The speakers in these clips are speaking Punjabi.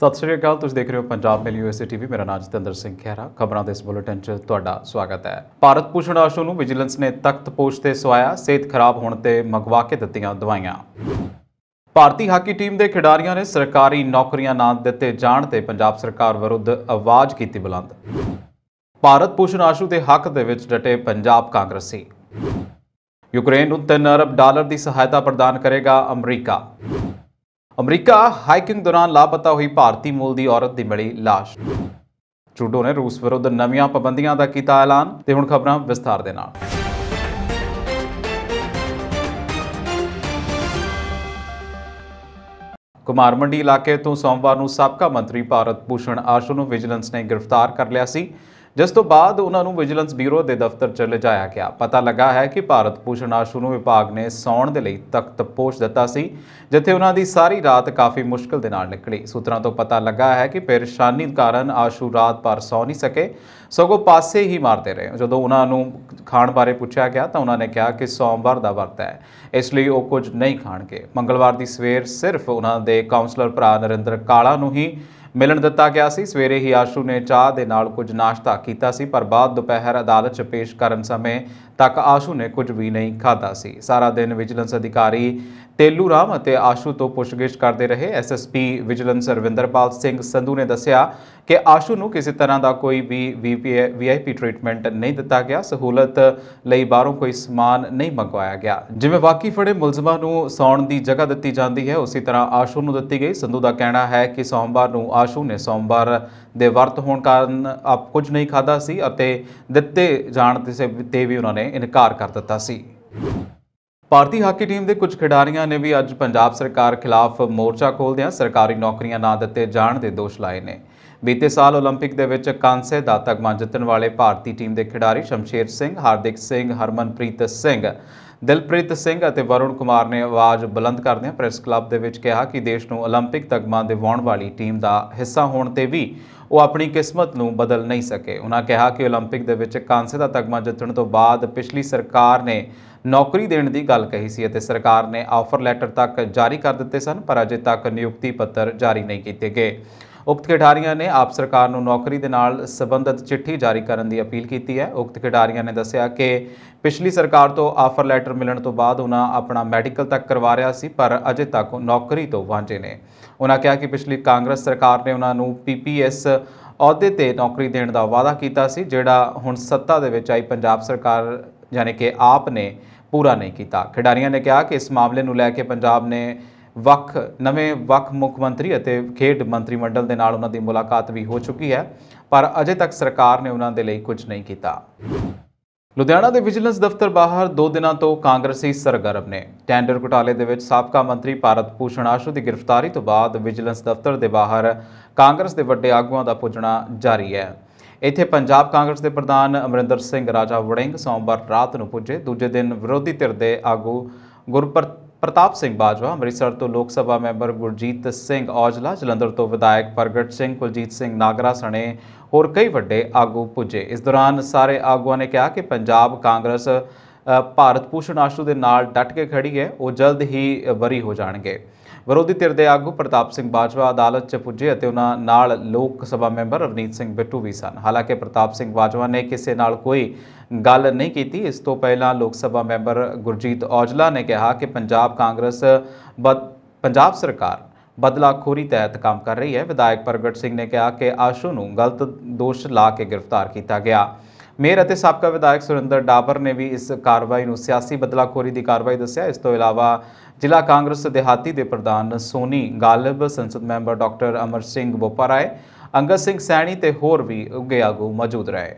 ਸਤਿ ਸ਼੍ਰੀ ਅਕਾਲ ਤੁਸੀਂ ਦੇਖ ਰਹੇ ਹੋ ਪੰਜਾਬ ਮੇਲ ਯੂਐਸਏ ਟੀਵੀ ਮੇਰਾ ਨਾਮ ਜਤਿੰਦਰ ਸਿੰਘ ਖਹਿਰਾ ਖਬਰਾਂ ਦੇ ਇਸ ਬੁਲੇਟਿਨ 'ਚ ਤੁਹਾਡਾ ਸਵਾਗਤ ਹੈ ਭਾਰਤ ਪੂਸ਼ਣ ਆਸ਼ੂ ਨੂੰ ਵਿਜੀਲੈਂਸ ਨੇ ਤਖਤ ਪੋਸ਼ ਤੇ ਸਵਾਇਆ ਸਿਹਤ ਖਰਾਬ ਹੋਣ ਤੇ ਮੰਗਵਾ ਕੇ ਦਿੱਤੀਆਂ ਦਵਾਈਆਂ ਭਾਰਤੀ ਹਾਕੀ ਟੀਮ ਦੇ ਖਿਡਾਰੀਆਂ ਨੇ ਸਰਕਾਰੀ ਨੌਕਰੀਆਂ ਨਾ ਦਿੱਤੇ ਜਾਣ ਤੇ ਪੰਜਾਬ ਸਰਕਾਰ ਵਿਰੁੱਧ ਆਵਾਜ਼ ਕੀਤੀ ਬੁਲੰਦ ਭਾਰਤ ਪੂਸ਼ਣ ਆਸ਼ੂ ਦੇ ਹੱਕ ਦੇ ਵਿੱਚ ਡਟੇ ਪੰਜਾਬ ਕਾਂਗਰਸੀ ਯੂਕਰੇਨ ਨੂੰ 3 ਅਰਬ ਡਾਲਰ ਦੀ ਸਹਾਇਤਾ ਪ੍ਰਦਾਨ ਕਰੇਗਾ ਅਮਰੀਕਾ ਅਮਰੀਕਾ ਹਾਈਕਿੰਗ ਦੌਰਾਨ ਲਾਪਤਾ ਹੋਈ ਭਾਰਤੀ ਮੂਲ ਦੀ ਔਰਤ ਦੀ ਮਿਲੀ লাশ ਟਰੂਡੋ ਨੇ ਰੂਸ ਵਿਰੁੱਧ ਨਵੀਆਂ ਪਾਬੰਦੀਆਂ ਦਾ ਕੀਤਾ ਐਲਾਨ ਤੇ ਹੁਣ ਖਬਰਾਂ ਵਿਸਥਾਰ ਦੇ ਨਾਲ ਕੁਮਾਰ ਮੰਡੀ ਇਲਾਕੇ ਤੋਂ ਸੋਮਵਾਰ ਨੂੰ ਸਾਬਕਾ ਮੰਤਰੀ ਭਾਰਤ ਭੂਸ਼ਣ ਆਸ਼ੂ ਨੂੰ ਵਿਜੀਲੈਂਸ ਨੇ ਗ੍ਰਿਫਤਾਰ ਕਰ ਲਿਆ ਸੀ ਜਿਸ ਤੋਂ ਬਾਅਦ ਉਹਨਾਂ ਨੂੰ ਵਿਜੀਲੈਂਸ ਬਿਊਰੋ ਦੇ ਦਫ਼ਤਰ ਚ ਲਿਜਾਇਆ ਗਿਆ ਪਤਾ ਲੱਗਾ ਹੈ ਕਿ ਭਾਰਤ ਭੂਸ਼ਣ ਆਸ਼ੂਨੂ ਵਿਭਾਗ ਨੇ ਸੌਣ ਦੇ ਲਈ ਤਖਤ ਪੋਸ਼ ਦਿੱਤਾ ਸੀ ਜਿੱਥੇ ਉਹਨਾਂ ਦੀ ਸਾਰੀ ਰਾਤ ਕਾਫੀ ਮੁਸ਼ਕਲ ਦੇ ਨਾਲ ਨਿਕਲੀ ਸੂਤਰਾਂ ਤੋਂ ਪਤਾ ਲੱਗਾ ਹੈ ਕਿ ਪਰੇਸ਼ਾਨੀ ਕਾਰਨ ਆਸ਼ੂ ਰਾਤ ਪਰ ਸੌ ਨਹੀਂ ਸਕੇ ਸਗੋਂ ਪਾਸੇ ਹੀ ਮਾਰਦੇ ਰਹੇ ਜਦੋਂ ਉਹਨਾਂ ਨੂੰ ਖਾਣ ਬਾਰੇ ਪੁੱਛਿਆ ਗਿਆ ਤਾਂ ਉਹਨਾਂ ਨੇ ਕਿਹਾ ਕਿ ਸੋਮਵਾਰ ਦਾ ਵਰਤ ਹੈ ਇਸ ਲਈ ਉਹ ਕੁਝ ਨਹੀਂ ਖਾਣਗੇ ਮੰਗਲਵਾਰ ਦੀ ਸਵੇਰ ਸਿਰਫ ਉਹਨਾਂ ਦੇ ਕਾਉਂਸਲਰ ਭਰਾ ਨਰਿੰਦਰ ਕਾਲਾ ਨੂੰ ਹੀ ਮਿਲਣ ਦਿੱਤਾ ਗਿਆ ਸੀ ਸਵੇਰੇ ਹੀ ਆਸ਼ੂ ਨੇ ਚਾਹ ਦੇ ਨਾਲ ਕੁਝ ਨਾਸ਼ਤਾ ਕੀਤਾ ਸੀ ਪਰ ਬਾਅਦ ਦੁਪਹਿਰ ਅਦਾਲਤ 'ਚ ਪੇਸ਼ ਕਰਨ ਸਮੇਂ ਤੱਕ ਆਸ਼ੂ ਨੇ ਕੁਝ ਵੀ ਨਹੀਂ ਖਾਦਾ ਸੀ ਸਾਰਾ ਦਿਨ ਵਿਜੀਲੈਂਸ ਅਧਿਕਾਰੀ ਤੇਲੂ ਰਾਮ ਅਤੇ ਆਸ਼ੂ ਤੋਂ ਪੁੱਛਗਿੱਛ ਕਰਦੇ ਰਹੇ ਐਸਐਸਪੀ ਵਿਜੀਲੈਂਸ ਰਵਿੰਦਰਪਾਲ ਸਿੰਘ ਸੰਧੂ ਨੇ ਦੱਸਿਆ ਕਿ ਆਸ਼ੂ ਨੂੰ ਕਿਸੇ ਤਰ੍ਹਾਂ ਦਾ ਕੋਈ ਵੀ ਵੀਆਈਪੀ ਟ੍ਰੀਟਮੈਂਟ ਨਹੀਂ ਦਿੱਤਾ ਗਿਆ ਸਹੂਲਤ ਲਈ ਬਾਹਰੋਂ ਕੋਈ ਸਮਾਨ ਨਹੀਂ ਮੰਗਵਾਇਆ ਗਿਆ ਜਿਵੇਂ ਵਾਕੀ ਫੜੇ ਮੁਲਜ਼ਮਾਂ ਨੂੰ ਸੌਣ ਦੀ ਜਗ੍ਹਾ ਦਿੱਤੀ ਜਾਂਦੀ ਹੈ ਉਸੇ ਤਰ੍ਹਾਂ ਆਸ਼ੂ ਨੂੰ ਦਿੱਤੀ ਗਈ ਸੰਧੂ ਦਾ ਕਹਿਣਾ ਹੈ ਕਿ ਸੋਮਵਾਰ ਨੂੰ ਆਸ਼ੂ ਨੇ ਸੋਮਵਾਰ ਦੇ ਵਰਤ ਹੋਣ ਕਾਰਨ ਆਪ ਕੁਝ ਨਹੀਂ ਖਾਦਾ ਸੀ ਅਤੇ ਦਿੱਤੇ ਜਾਣ ਤੇ ਵੀ ਉਹਨਾਂ ਨੇ ਇਨਕਾਰ ਕਰ ਦਿੱਤਾ ਸੀ ਭਾਰਤੀ ਹਾਕੀ ਟੀਮ ਦੇ ਕੁਝ ਖਿਡਾਰੀਆਂ ਨੇ ਵੀ ਅੱਜ ਪੰਜਾਬ ਸਰਕਾਰ ਖਿਲਾਫ ਮੋਰਚਾ ਖੋਲਦਿਆਂ ਸਰਕਾਰੀ ਨੌਕਰੀਆਂ ਨਾ ਦਿੱਤੇ ਜਾਣ ਦੇ ਦੋਸ਼ ਲਾਏ ਨੇ ਬੀਤੇ ਸਾਲ 올림픽 ਦੇ ਵਿੱਚ ਕਾਂਸੇ ਦਾ ਤਗਮਾ ਜਿੱਤਣ ਵਾਲੇ ਭਾਰਤੀ ਟੀਮ ਦੇ ਖਿਡਾਰੀ ਸ਼ਮਸ਼ੇਰ ਸਿੰਘ, ਹਾਰਦਿਕ ਸਿੰਘ, ਹਰਮਨਪ੍ਰੀਤ ਸਿੰਘ ਦਿਲਪ੍ਰੀਤ ਸਿੰਘ ਅਤੇ ਵਰੁਣ ਕੁਮਾਰ ਨੇ ਆਵਾਜ਼ ਬੁਲੰਦ ਕਰਦਿਆਂ ਪ੍ਰੈਸ ਕਲੱਬ ਦੇ ਵਿੱਚ ਕਿਹਾ ਕਿ ਦੇਸ਼ ਨੂੰ 올림픽 ਤਗਮਾ ਦਿਵਾਉਣ ਵਾਲੀ ਟੀਮ ਦਾ ਹਿੱਸਾ ਹੋਣ ਤੇ ਵੀ ਉਹ ਆਪਣੀ ਕਿਸਮਤ ਨੂੰ ਬਦਲ ਨਹੀਂ ਸਕੇ ਉਹਨਾਂ ਕਿਹਾ ਕਿ 올림픽 ਦੇ ਵਿੱਚ ਕਾਂਸੇ ਦਾ ਤਗਮਾ ਜਿੱਤਣ ਤੋਂ ਬਾਅਦ ਪਿਛਲੀ ਸਰਕਾਰ ਨੇ ਨੌਕਰੀ ਦੇਣ ਦੀ ਗੱਲ ਕਹੀ ਸੀ ਅਤੇ ਸਰਕਾਰ ਨੇ ਆਫਰ ਲੈਟਰ ਤੱਕ ਜਾਰੀ ਕਰ ਦਿੱਤੇ ਸਨ ਪਰ ਅਜੇ ਤੱਕ ਨਿਯੁਕਤੀ ਪੱਤਰ ਜਾਰੀ ਨਹੀਂ ਕੀਤੇ ਗਏ ਉਕਤ ਖਿਡਾਰੀਆਂ ਨੇ ਆਪ ਸਰਕਾਰ ਨੂੰ ਨੌਕਰੀ ਦੇ ਨਾਲ ਸੰਬੰਧਿਤ ਚਿੱਠੀ ਜਾਰੀ ਕਰਨ ਦੀ ਅਪੀਲ ਕੀਤੀ ਹੈ ਉਕਤ ਖਿਡਾਰੀਆਂ ਨੇ ਦੱਸਿਆ ਕਿ ਪਿਛਲੀ ਸਰਕਾਰ ਤੋਂ ਆਫਰ ਲੈਟਰ ਮਿਲਣ ਤੋਂ ਬਾਅਦ ਉਹਨਾਂ ਆਪਣਾ ਮੈਡੀਕਲ ਤੱਕ ਕਰਵਾ ਰਿਆ ਸੀ ਪਰ ਅਜੇ ਤੱਕ ਨੌਕਰੀ ਤੋਂ ਵਾਂਝੇ ਨੇ ਉਹਨਾਂ ਕਿਹਾ ਕਿ ਪਿਛਲੀ ਕਾਂਗਰਸ ਸਰਕਾਰ ਨੇ ਉਹਨਾਂ ਨੂੰ ਪੀਪੀਐਸ ਅਹੁਦੇ ਤੇ ਨੌਕਰੀ ਦੇਣ ਦਾ ਵਾਅਦਾ ਕੀਤਾ ਸੀ ਜਿਹੜਾ ਹੁਣ ਸੱਤਾ ਦੇ ਵਿੱਚ ਆਈ ਪੰਜਾਬ ਸਰਕਾਰ ਯਾਨੀ ਕਿ ਆਪ ਨੇ ਪੂਰਾ ਨਹੀਂ ਕੀਤਾ ਖਿਡਾਰੀਆਂ ਨੇ ਕਿਹਾ ਕਿ ਇਸ ਮਾਮਲੇ ਨੂੰ ਲੈ ਕੇ ਪੰਜਾਬ ਨੇ ਵੱਖ ਨਵੇਂ ਵੱਖ ਮੁੱਖ ਮੰਤਰੀ ਅਤੇ ਖੇਡ ਮੰਤਰੀ ਮੰਡਲ ਦੇ ਨਾਲ ਉਹਨਾਂ ਦੀ ਮੁਲਾਕਾਤ ਵੀ ਹੋ ਚੁੱਕੀ ਹੈ ਪਰ ਅਜੇ ਤੱਕ ਸਰਕਾਰ ਨੇ ਉਹਨਾਂ ਦੇ ਲਈ ਕੁਝ ਨਹੀਂ ਕੀਤਾ ਲੁਧਿਆਣਾ ਦੇ ਵਿਜੀਲੈਂਸ ਦਫ਼ਤਰ ਬਾਹਰ 2 ਦਿਨਾਂ ਤੋਂ ਕਾਂਗਰਸੀ ਸਰਗਰਮ ਨੇ ਟੈਂਡਰ ਘੁਟਾਲੇ ਦੇ ਵਿੱਚ ਸਾਬਕਾ ਮੰਤਰੀ ਭਾਰਤ ਪੂਸ਼ਣ ਆਸ਼ੂ ਦੀ ਗ੍ਰਿਫਤਾਰੀ ਤੋਂ ਬਾਅਦ ਵਿਜੀਲੈਂਸ ਦਫ਼ਤਰ ਦੇ ਬਾਹਰ ਕਾਂਗਰਸ ਦੇ ਵੱਡੇ ਆਗੂਆਂ ਦਾ ਪੁੱਜਣਾ ਜਾਰੀ ਹੈ ਇੱਥੇ ਪੰਜਾਬ ਕਾਂਗਰਸ ਦੇ ਪ੍ਰਧਾਨ ਅਮਰਿੰਦਰ ਸਿੰਘ ਰਾਜਾ ਵੜਿੰਗ ਸੋਮਵਾਰ ਰਾਤ ਨੂੰ ਪੁੱਜੇ ਦੂਜੇ ਦਿਨ ਵਿਰੋਧੀ ਧਿਰ ਦੇ ਆਗੂ ਗੁਰਪ੍ਰਤ ਪ੍ਰਤਾਪ ਸਿੰਘ ਬਾਜਵਾ ਅੰਮ੍ਰਿਤਸਰ ਤੋਂ ਲੋਕ ਸਭਾ ਮੈਂਬਰ ਗੁਰਜੀਤ ਸਿੰਘ ਔਜਲਾ ਜਲੰਧਰ ਤੋਂ ਵਿਧਾਇਕ ਪ੍ਰਗਟ ਸਿੰਘ ਕੁਲਜੀਤ ਸਿੰਘ ਨਾਗਰਾ ਸਣੇ ਹੋਰ ਕਈ ਵੱਡੇ ਆਗੂ ਪੁੱਜੇ ਇਸ ਦੌਰਾਨ ਸਾਰੇ ਆਗੂਆਂ ਨੇ ਕਿਹਾ ਕਿ ਪੰਜਾਬ ਕਾਂਗਰਸ ਭਾਰਤ ਪੂਸ਼ਣ ਆਸ਼ੂ ਦੇ ਨਾਲ ਡਟ ਕੇ ਖੜੀ ਹੈ ਉਹ ਜਲਦ ਹੀ ਬਰੀ ਹੋ ਜਾਣਗੇ ਵਿਰੋਧੀ ਧਿਰ ਦੇ ਆਗੂ ਪ੍ਰਤਾਪ ਸਿੰਘ ਬਾਜਵਾ ਅਦਾਲਤ 'ਚ ਪੁੱਜੇ ਅਤੇ ਉਹਨਾਂ ਨਾਲ ਲੋਕ ਸਭਾ ਮੈਂਬਰ ਰਵਨੀਤ ਸਿੰਘ ਬਿੱਟੂ ਵੀ ਸਨ ਹਾਲਾਂਕਿ ਪ੍ਰਤਾਪ ਸਿੰਘ ਬਾਜਵਾ ਨੇ ਕਿਸੇ ਨਾਲ ਕੋਈ ਗੱਲ ਨਹੀਂ ਕੀਤੀ ਇਸ ਤੋਂ ਪਹਿਲਾਂ ਲੋਕ ਸਭਾ ਮੈਂਬਰ ਗੁਰਜੀਤ ਔਜਲਾ ਨੇ ਕਿਹਾ ਕਿ ਪੰਜਾਬ ਕਾਂਗਰਸ ਪੰਜਾਬ ਸਰਕਾਰ ਬਦਲਾਖੋਰੀ ਤਹਿਤ ਕੰਮ ਕਰ ਰਹੀ ਹੈ ਵਿਧਾਇਕ ਪ੍ਰਗਟ ਸਿੰਘ ਨੇ ਕਿਹਾ ਕਿ ਆਸ਼ੂ ਨੂੰ ਗਲਤ ਦੋਸ਼ ਲਾ ਕੇ ਗ੍ਰਿਫਤਾਰ ਕੀਤਾ ਗਿਆ ਮੇਰ ਅਤੇ ਸਾਬਕਾ ਵਿਧਾਇਕ ਸੁਰਿੰਦਰ ਡਾਬਰ ਨੇ ਵੀ ਇਸ ਕਾਰਵਾਈ ਨੂੰ ਸਿਆਸੀ ਬਦਲਾਖੋਰੀ ਦੀ ਕਾਰਵਾਈ ਦੱਸਿਆ ਇਸ ਤੋਂ ਇਲਾਵਾ ਜ਼ਿਲ੍ਹਾ ਕਾਂਗਰਸ ਦਿਹਾਤੀ ਦੇ ਪ੍ਰਧਾਨ ਸੋਨੀ ਗਾਲਬ ਸੰਸਦ ਮੈਂਬਰ ਡਾਕਟਰ ਅਮਰ ਸਿੰਘ ਬੋਪਾਰਾਏ ਅੰਗਦ ਸਿੰਘ ਸੈਣੀ ਤੇ ਹੋਰ ਵੀ ਉੱਗੇ ਆਗੂ ਮੌਜੂਦ ਰਹੇ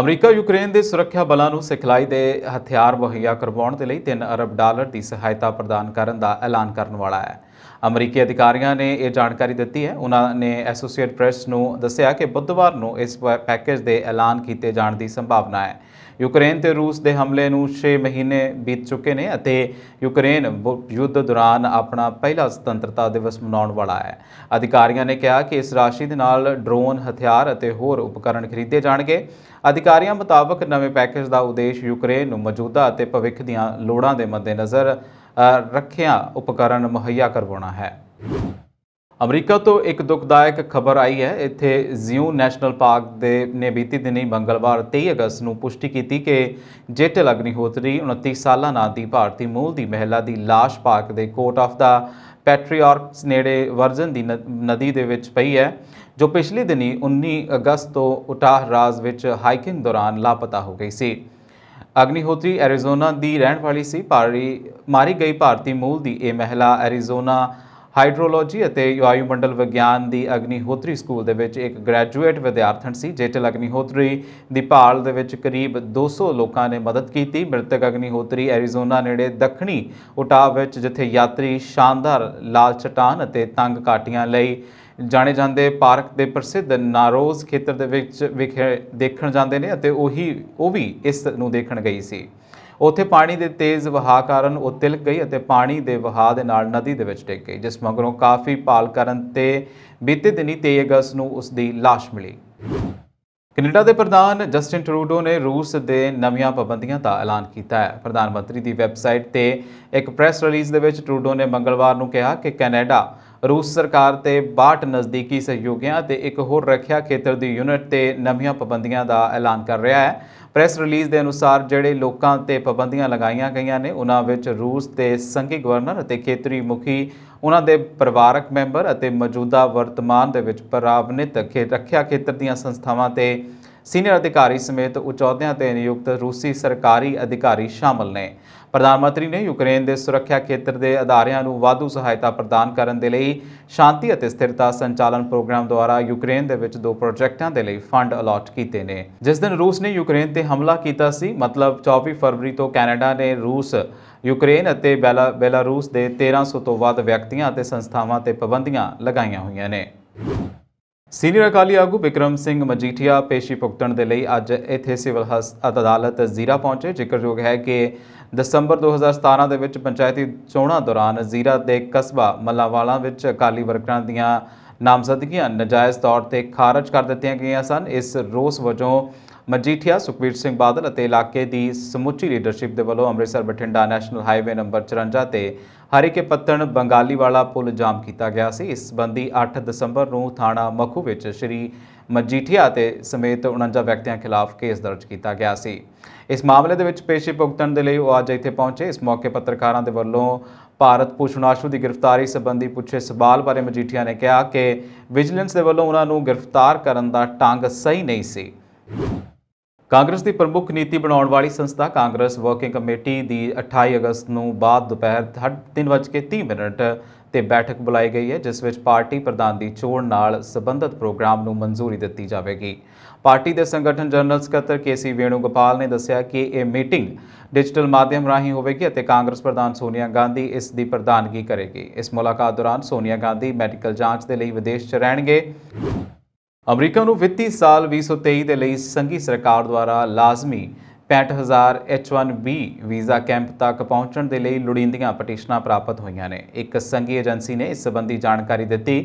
ਅਮਰੀਕਾ ਯੂਕਰੇਨ ਦੇ ਸੁਰੱਖਿਆ ਬਲਾਂ ਨੂੰ ਸਿਖਲਾਈ ਦੇ ਹਥਿਆਰ ਮੁਹੱਈਆ ਕਰਵਾਉਣ ਦੇ ਲਈ 3 ਅਰਬ ਡਾਲਰ ਦੀ ਸਹਾਇਤਾ ਪ੍ਰਦਾਨ ਕਰਨ ਦਾ ਐਲਾਨ ਕਰਨ ਵਾਲਾ ਹੈ ਅਮਰੀਕੀ ਅਧਿਕਾਰੀਆਂ ਨੇ ਇਹ ਜਾਣਕਾਰੀ ਦਿੱਤੀ ਹੈ ਉਹਨਾਂ ਨੇ ਐਸੋਸੀਏਟ ਪ੍ਰੈਸ ਨੂੰ ਦੱਸਿਆ ਕਿ ਬੁੱਧਵਾਰ ਨੂੰ ਇਸ ਪੈਕੇਜ ਦੇ ਐਲਾਨ ਕੀਤੇ ਜਾਣ ਦੀ ਸੰਭਾਵਨਾ ਹੈ ਯੂਕਰੇਨ ਤੇ ਰੂਸ ਦੇ ਹਮਲੇ ਨੂੰ 6 ਮਹੀਨੇ ਬੀਤ ਚੁੱਕੇ ਨੇ ਅਤੇ ਯੂਕਰੇਨ ਯੁੱਧ ਦੌਰਾਨ ਆਪਣਾ ਪਹਿਲਾ ਸੁਤੰਤਰਤਾ ਦਿਵਸ ਮਨਾਉਣ ਵਾਲਾ ਹੈ ਅਧਿਕਾਰੀਆਂ ਨੇ ਕਿਹਾ ਕਿ ਇਸ ਰਾਸ਼ੀ ਦੇ ਨਾਲ ਡਰੋਨ ਹਥਿਆਰ ਅਤੇ ਹੋਰ ਉਪਕਰਣ ਖਰੀਦੇ ਜਾਣਗੇ ਅਧਿਕਾਰੀਆਂ ਮੁਤਾਬਕ ਨਵੇਂ ਪੈਕੇਜ ਦਾ ਉਦੇਸ਼ ਯੂਕਰੇਨ ਨੂੰ ਮੌਜੂਦਾ ਅਤੇ ਭਵਿੱਖ ਦੀਆਂ ਲੋੜਾਂ ਦੇ ਮੱਦੇਨਜ਼ਰ ਰੱਖਿਆ ਉਪਕਰਨ ਮੁਹੱਈਆ ਕਰਵਾਉਣਾ ਹੈ ਅਮਰੀਕਾ ਤੋਂ ਇੱਕ ਦੁਖਦਾਇਕ ਖਬਰ ਆਈ ਹੈ ਇੱਥੇ ਜ਼ਿਊ ਨੈਸ਼ਨਲ ਪਾਰਕ ਦੇ ਨੇ ਬੀਤੀ ਦਿਨੀ ਮੰਗਲਵਾਰ 23 ਅਗਸਤ ਨੂੰ ਪੁਸ਼ਟੀ ਕੀਤੀ ਕਿ ਲਗਨੀ ਹੋਤਰੀ 29 ਸਾਲਾਂ ਨਾਲ ਦੀ ਭਾਰਤੀ ਮੂਲ ਦੀ ਮਹਿਲਾ ਦੀ ਲਾਸ਼ ਪਾਰਕ ਦੇ ਕੋਰਟ ਆਫ ਦਾ ਪੈਟਰੀਆਰਕਸ ਨੇੜੇ ਵਰਜਨ ਦੀ ਨਦੀ ਦੇ ਵਿੱਚ ਪਈ ਹੈ ਜੋ ਪਿਛਲੇ ਦਿਨੀ 19 ਅਗਸਤ ਤੋਂ ਉਟਾਹ ਰਾਜ ਵਿੱਚ ਹਾਈਕਿੰਗ ਦੌਰਾਨ ਲਾਪਤਾ ਹੋ ਗਈ ਸੀ ਅਗਨੀਹੋਤਰੀ ਐਰੀਜ਼ੋਨਾ ਦੀ ਰਹਿਣ ਵਾਲੀ ਸੀ ਪਾਰੀ ਮਾਰੀ ਗਈ ਭਾਰਤੀ ਮੂਲ ਦੀ ਇਹ ਮਹਿਲਾ ਐਰੀਜ਼ੋਨਾ ਹਾਈਡਰੋਲੋਜੀ ਅਤੇ ਯੂਆਈਯੂ ਮੰਡਲ ਵਿਗਿਆਨ ਦੀ ਅਗਨੀਹੋਤਰੀ ਸਕੂਲ ਦੇ ਵਿੱਚ ਇੱਕ ਗ੍ਰੈਜੂਏਟ ਵਿਦਿਆਰਥਣ ਸੀ ਜੇਟਲ ਅਗਨੀਹੋਤਰੀ ਦੀ ਭਾਲ ਦੇ ਵਿੱਚ ਕਰੀਬ 200 ਲੋਕਾਂ ਨੇ ਮਦਦ ਕੀਤੀ ਮ੍ਰਿਤਕ ਅਗਨੀਹੋਤਰੀ ਐਰੀਜ਼ੋਨਾ ਨੇੜੇ ਦੱਖਣੀ ਉਟਾਵ ਵਿੱਚ ਜਿੱਥੇ ਯਾਤਰੀ ਸ਼ਾਨਦਾਰ ਲਾਲ ਚਟਾਨ ਅਤੇ ਤੰਗ ਕਾਟੀਆਂ ਲਈ ਜਾਣੇ ਜਾਂਦੇ ਪਾਰਕ ਦੇ ਪ੍ਰਸਿੱਧ ਨਾਰੋਜ਼ ਖੇਤਰ ਦੇ ਵਿੱਚ ਵਿਖੇ ਦੇਖਣ ਜਾਂਦੇ ਨੇ ਅਤੇ ਉਹੀ ਉਹ ਵੀ ਇਸ ਨੂੰ ਦੇਖਣ ਗਈ ਸੀ ਉੱਥੇ ਪਾਣੀ ਦੇ ਤੇਜ਼ ਵਹਾਅ ਕਾਰਨ ਉਹ ਤਿਲਕ ਗਈ ਅਤੇ ਪਾਣੀ ਦੇ ਵਹਾਅ ਦੇ ਨਾਲ ਨਦੀ ਦੇ ਵਿੱਚ ਡਿੱਗ ਗਈ ਜਿਸ ਮਗਰੋਂ ਕਾਫੀ ਪਾਲ ਕਰਨ ਤੇ ਬੀਤੇ ਦਿਨੀ 23 ਅਗਸਤ ਨੂੰ ਉਸ ਦੀ লাশ ਮਿਲੀ ਕੈਨੇਡਾ ਦੇ ਪ੍ਰਧਾਨ ਜਸਟਿਨ ਟਰੂਡੋ ਨੇ ਰੂਸ ਦੇ ਨਵੀਆਂ ਪਾਬੰਦੀਆਂ ਦਾ ਐਲਾਨ ਕੀਤਾ ਹੈ ਪ੍ਰਧਾਨ ਮੰਤਰੀ ਦੀ ਵੈਬਸਾਈਟ ਤੇ ਇੱਕ ਪ੍ਰੈਸ ਰਿਲੀਜ਼ ਦੇ ਵਿੱਚ ਟਰੂਡੋ ਨੇ ਮੰਗਲਵਾਰ ਨੂੰ ਕਿਹਾ ਕਿ ਕੈਨੇਡਾ ਰੂਸ ਸਰਕਾਰ ਤੇ 62 ਨਜ਼ਦੀਕੀ ਸਹਿਯੋਗੀਆਂ ਤੇ ਇੱਕ ਹੋਰ ਰੱਖਿਆ ਖੇਤਰ ਦੀ ਯੂਨਿਟ ਤੇ ਨਵੀਆਂ ਪਾਬੰਦੀਆਂ ਦਾ ਐਲਾਨ ਕਰ ਰਿਹਾ ਹੈ ਪ੍ਰੈਸ ਰਿਲੀਜ਼ ਦੇ ਅਨੁਸਾਰ ਜਿਹੜੇ ਲੋਕਾਂ ਤੇ ਪਾਬੰਦੀਆਂ ਲਗਾਈਆਂ ਗਈਆਂ ਨੇ ਉਹਨਾਂ ਵਿੱਚ ਰੂਸ ਦੇ ਸੰਘੀ ਗਵਰਨਰ ਅਤੇ ਖੇਤਰੀ ਮੁਖੀ ਉਹਨਾਂ ਦੇ ਪਰਿਵਾਰਕ ਮੈਂਬਰ ਅਤੇ ਮੌਜੂਦਾ ਵਰਤਮਾਨ ਦੇ ਵਿੱਚ ਪ੍ਰਾਵਨਿਤ ਰੱਖਿਆ ਖੇਤਰ ਦੀਆਂ ਸੰਸਥਾਵਾਂ ਤੇ ਸੀਨੀਅਰ ਅਧਿਕਾਰੀ ਸਮੇਤ ਉਚੌਧਿਆਂ ਤੇ ਨਿਯੁਕਤ ਰੂਸੀ ਸਰਕਾਰੀ ਅਧਿਕਾਰੀ ਸ਼ਾਮਲ ਨੇ ਪ੍ਰਧਾਨ ਮੰਤਰੀ ਨੇ ਯੂਕਰੇਨ ਦੇ ਸੁਰੱਖਿਆ ਖੇਤਰ ਦੇ ਅਧਾਰਿਆਂ ਨੂੰ ਵਾਧੂ ਸਹਾਇਤਾ ਪ੍ਰਦਾਨ ਕਰਨ ਦੇ ਲਈ ਸ਼ਾਂਤੀ ਅਤੇ ਸਥਿਰਤਾ ਸੰਚਾਲਨ ਪ੍ਰੋਗਰਾਮ ਦੁਆਰਾ ਯੂਕਰੇਨ ਦੇ ਵਿੱਚ ਦੋ ਪ੍ਰੋਜੈਕਟਾਂ ਦੇ ਲਈ ਫੰਡ ਅਲਾਟ ਕੀਤੇ ਨੇ ਜਿਸ ਦਿਨ ਰੂਸ ਨੇ ਯੂਕਰੇਨ ਤੇ ਹਮਲਾ ਕੀਤਾ ਸੀ ਮਤਲਬ 24 ਫਰਵਰੀ ਤੋਂ ਕੈਨੇਡਾ ਨੇ ਰੂਸ ਯੂਕਰੇਨ ਅਤੇ ਬੈਲਾਰੂਸ ਦੇ 1300 ਤੋਂ ਵੱਧ ਵਿਅਕਤੀਆਂ ਅਤੇ ਸੰਸਥਾਵਾਂ ਤੇ ਪਾਬੰਦੀਆਂ ਲਗਾਈਆਂ ਹੋਈਆਂ ਨੇ ਸੀਨੀਅਰ ਅਕਾਲੀ ਆਗੂ ਵਿਕਰਮ ਸਿੰਘ ਮਜੀਠੀਆ ਪੇਸ਼ੀ ਭੁਗਤਣ ਦੇ ਲਈ ਅੱਜ ਇੱਥੇ ਸਿਵਲ ਅਦਾਲਤ ਜ਼ੀਰਾ ਪਹੁੰਚੇ ਜ਼ਿਕਰਯੋਗ ਹੈ ਕਿ ਦਸੰਬਰ 2017 ਦੇ ਵਿੱਚ ਪੰਚਾਇਤੀ ਚੋਣਾਂ ਦੌਰਾਨ ਜ਼ੀਰਾ ਦੇ ਕਸਬਾ ਮੱਲਾਵਾਲਾ ਵਿੱਚ ਅਕਾਲੀ ਵਰਕਰਾਂ ਦੀਆਂ ਨਾਮਜ਼ਦਗੀਆਂ ਨਜਾਇਜ਼ ਤੌਰ ਤੇ ਖਾਰਜ ਕਰ ਦਿੱਤੀਆਂ ਗਈਆਂ ਸਨ ਇਸ ਰੋਸ ਵਜੋਂ ਮਜੀਠੀਆ ਸੁਖਵੀਰ ਸਿੰਘ ਬਾਦਲ ਅਤੇ ਇਲਾਕੇ ਦੀ ਸਮੁੱਚੀ ਲੀਡਰਸ਼ਿਪ ਦੇ ਵੱਲੋਂ Amritsar Bathinda national highway number 54 ਤੇ ਹਰੀਕੇ ਪੱਤਣ ਬੰਗਾਲੀਵਾਲਾ ਪੁਲ ਜਾਮ ਕੀਤਾ ਗਿਆ ਸੀ ਇਸ ਸੰਬੰਧੀ 8 ਦਸੰਬਰ ਨੂੰ ਥਾਣਾ ਮਖੂ ਵਿੱਚ ਸ਼੍ਰੀ ਮਜੀਠੀਆ ਤੇ ਸਮੇਤ 49 ਵਿਅਕਤੀਆਂ ਖਿਲਾਫ ਕੇਸ ਦਰਜ ਕੀਤਾ ਗਿਆ ਸੀ ਇਸ ਮਾਮਲੇ ਦੇ ਵਿੱਚ ਪੇਸ਼ੀ ਭੁਗਤਣ ਦੇ ਲਈ ਉਹ ਅੱਜ ਇੱਥੇ ਪਹੁੰਚੇ ਇਸ ਮੌਕੇ ਪੱਤਰਕਾਰਾਂ ਦੇ ਵੱਲੋਂ ਭਾਰਤ ਭੂਸ਼ਣ ਆਸ਼ੂ ਦੀ ਗ੍ਰਿਫਤਾਰੀ ਸੰਬੰਧੀ ਪੁੱਛੇ ਸਵਾਲ ਬਾਰੇ ਮਜੀਠੀਆ ਨੇ ਕਿਹਾ ਕਿ ਵਿਜੀਲੈਂਸ ਦੇ ਵੱਲੋਂ ਉਹਨਾਂ ਨੂੰ ਗ੍ਰਿਫਤਾਰ ਕਰਨ ਦਾ ਟਾਂਗ ਸਹੀ ਨਹੀਂ ਸੀ ਕਾਂਗਰਸ ਦੀ ਪ੍ਰਮੁੱਖ ਨੀਤੀ ਬਣਾਉਣ ਵਾਲੀ ਸੰਸਥਾ ਕਾਂਗਰਸ ਵਰਕਿੰਗ ਕਮੇਟੀ ਦੀ 28 ਅਗਸਤ ਨੂੰ ਬਾਅਦ ਦੁਪਹਿਰ 3:30 ਮਿੰਟ ਤੇ ਬੈਠਕ ਬੁਲਾਈ ਗਈ ਹੈ ਜਿਸ ਵਿੱਚ ਪਾਰਟੀ ਪ੍ਰਧਾਨ ਦੀ ਚੋਣ ਨਾਲ ਸੰਬੰਧਿਤ ਪ੍ਰੋਗਰਾਮ ਨੂੰ ਮਨਜ਼ੂਰੀ ਦਿੱਤੀ ਜਾਵੇਗੀ ਪਾਰਟੀ ਦੇ ਸੰਗਠਨ ਜਨਰਲ ਸਕੱਤਰ ਕੇਸੀ ਗੋਪਾਲ ਨੇ ਦੱਸਿਆ ਕਿ ਇਹ ਮੀਟਿੰਗ ਡਿਜੀਟਲ ਮਾਧਿਅਮ ਰਾਹੀਂ ਹੋਵੇਗੀ ਅਤੇ ਕਾਂਗਰਸ ਪ੍ਰਧਾਨ ਸੋਨੀਆ ਗਾਂਧੀ ਇਸ ਦੀ ਪ੍ਰਧਾਨਗੀ ਕਰੇਗੀ ਇਸ ਮੁਲਾਕਾਤ ਦੌਰਾਨ ਸੋਨੀਆ ਗਾਂਧੀ ਮੈਡੀਕਲ ਜਾਂਚ ਦੇ ਲਈ ਵਿਦੇਸ਼ 'ਚ ਰਹਿਣਗੇ ਅਮਰੀਕਾ ਨੂੰ ਵਿੱਤੀ ਸਾਲ 2023 ਦੇ ਲਈ ਸੰਘੀ ਸਰਕਾਰ ਦੁਆਰਾ ਲਾਜ਼ਮੀ 65000 H1B ਵੀਜ਼ਾ ਕੈਂਪ ਤੱਕ ਪਹੁੰਚਣ ਦੇ ਲਈ ਲੋੜੀਂਦੀਆਂ ਪਟੀਸ਼ਨਾਂ ਪ੍ਰਾਪਤ ਹੋਈਆਂ ਨੇ ਇੱਕ ਸੰਘੀ ਏਜੰਸੀ ਨੇ ਇਸ ਸੰਬੰਧੀ ਜਾਣਕਾਰੀ ਦਿੱਤੀ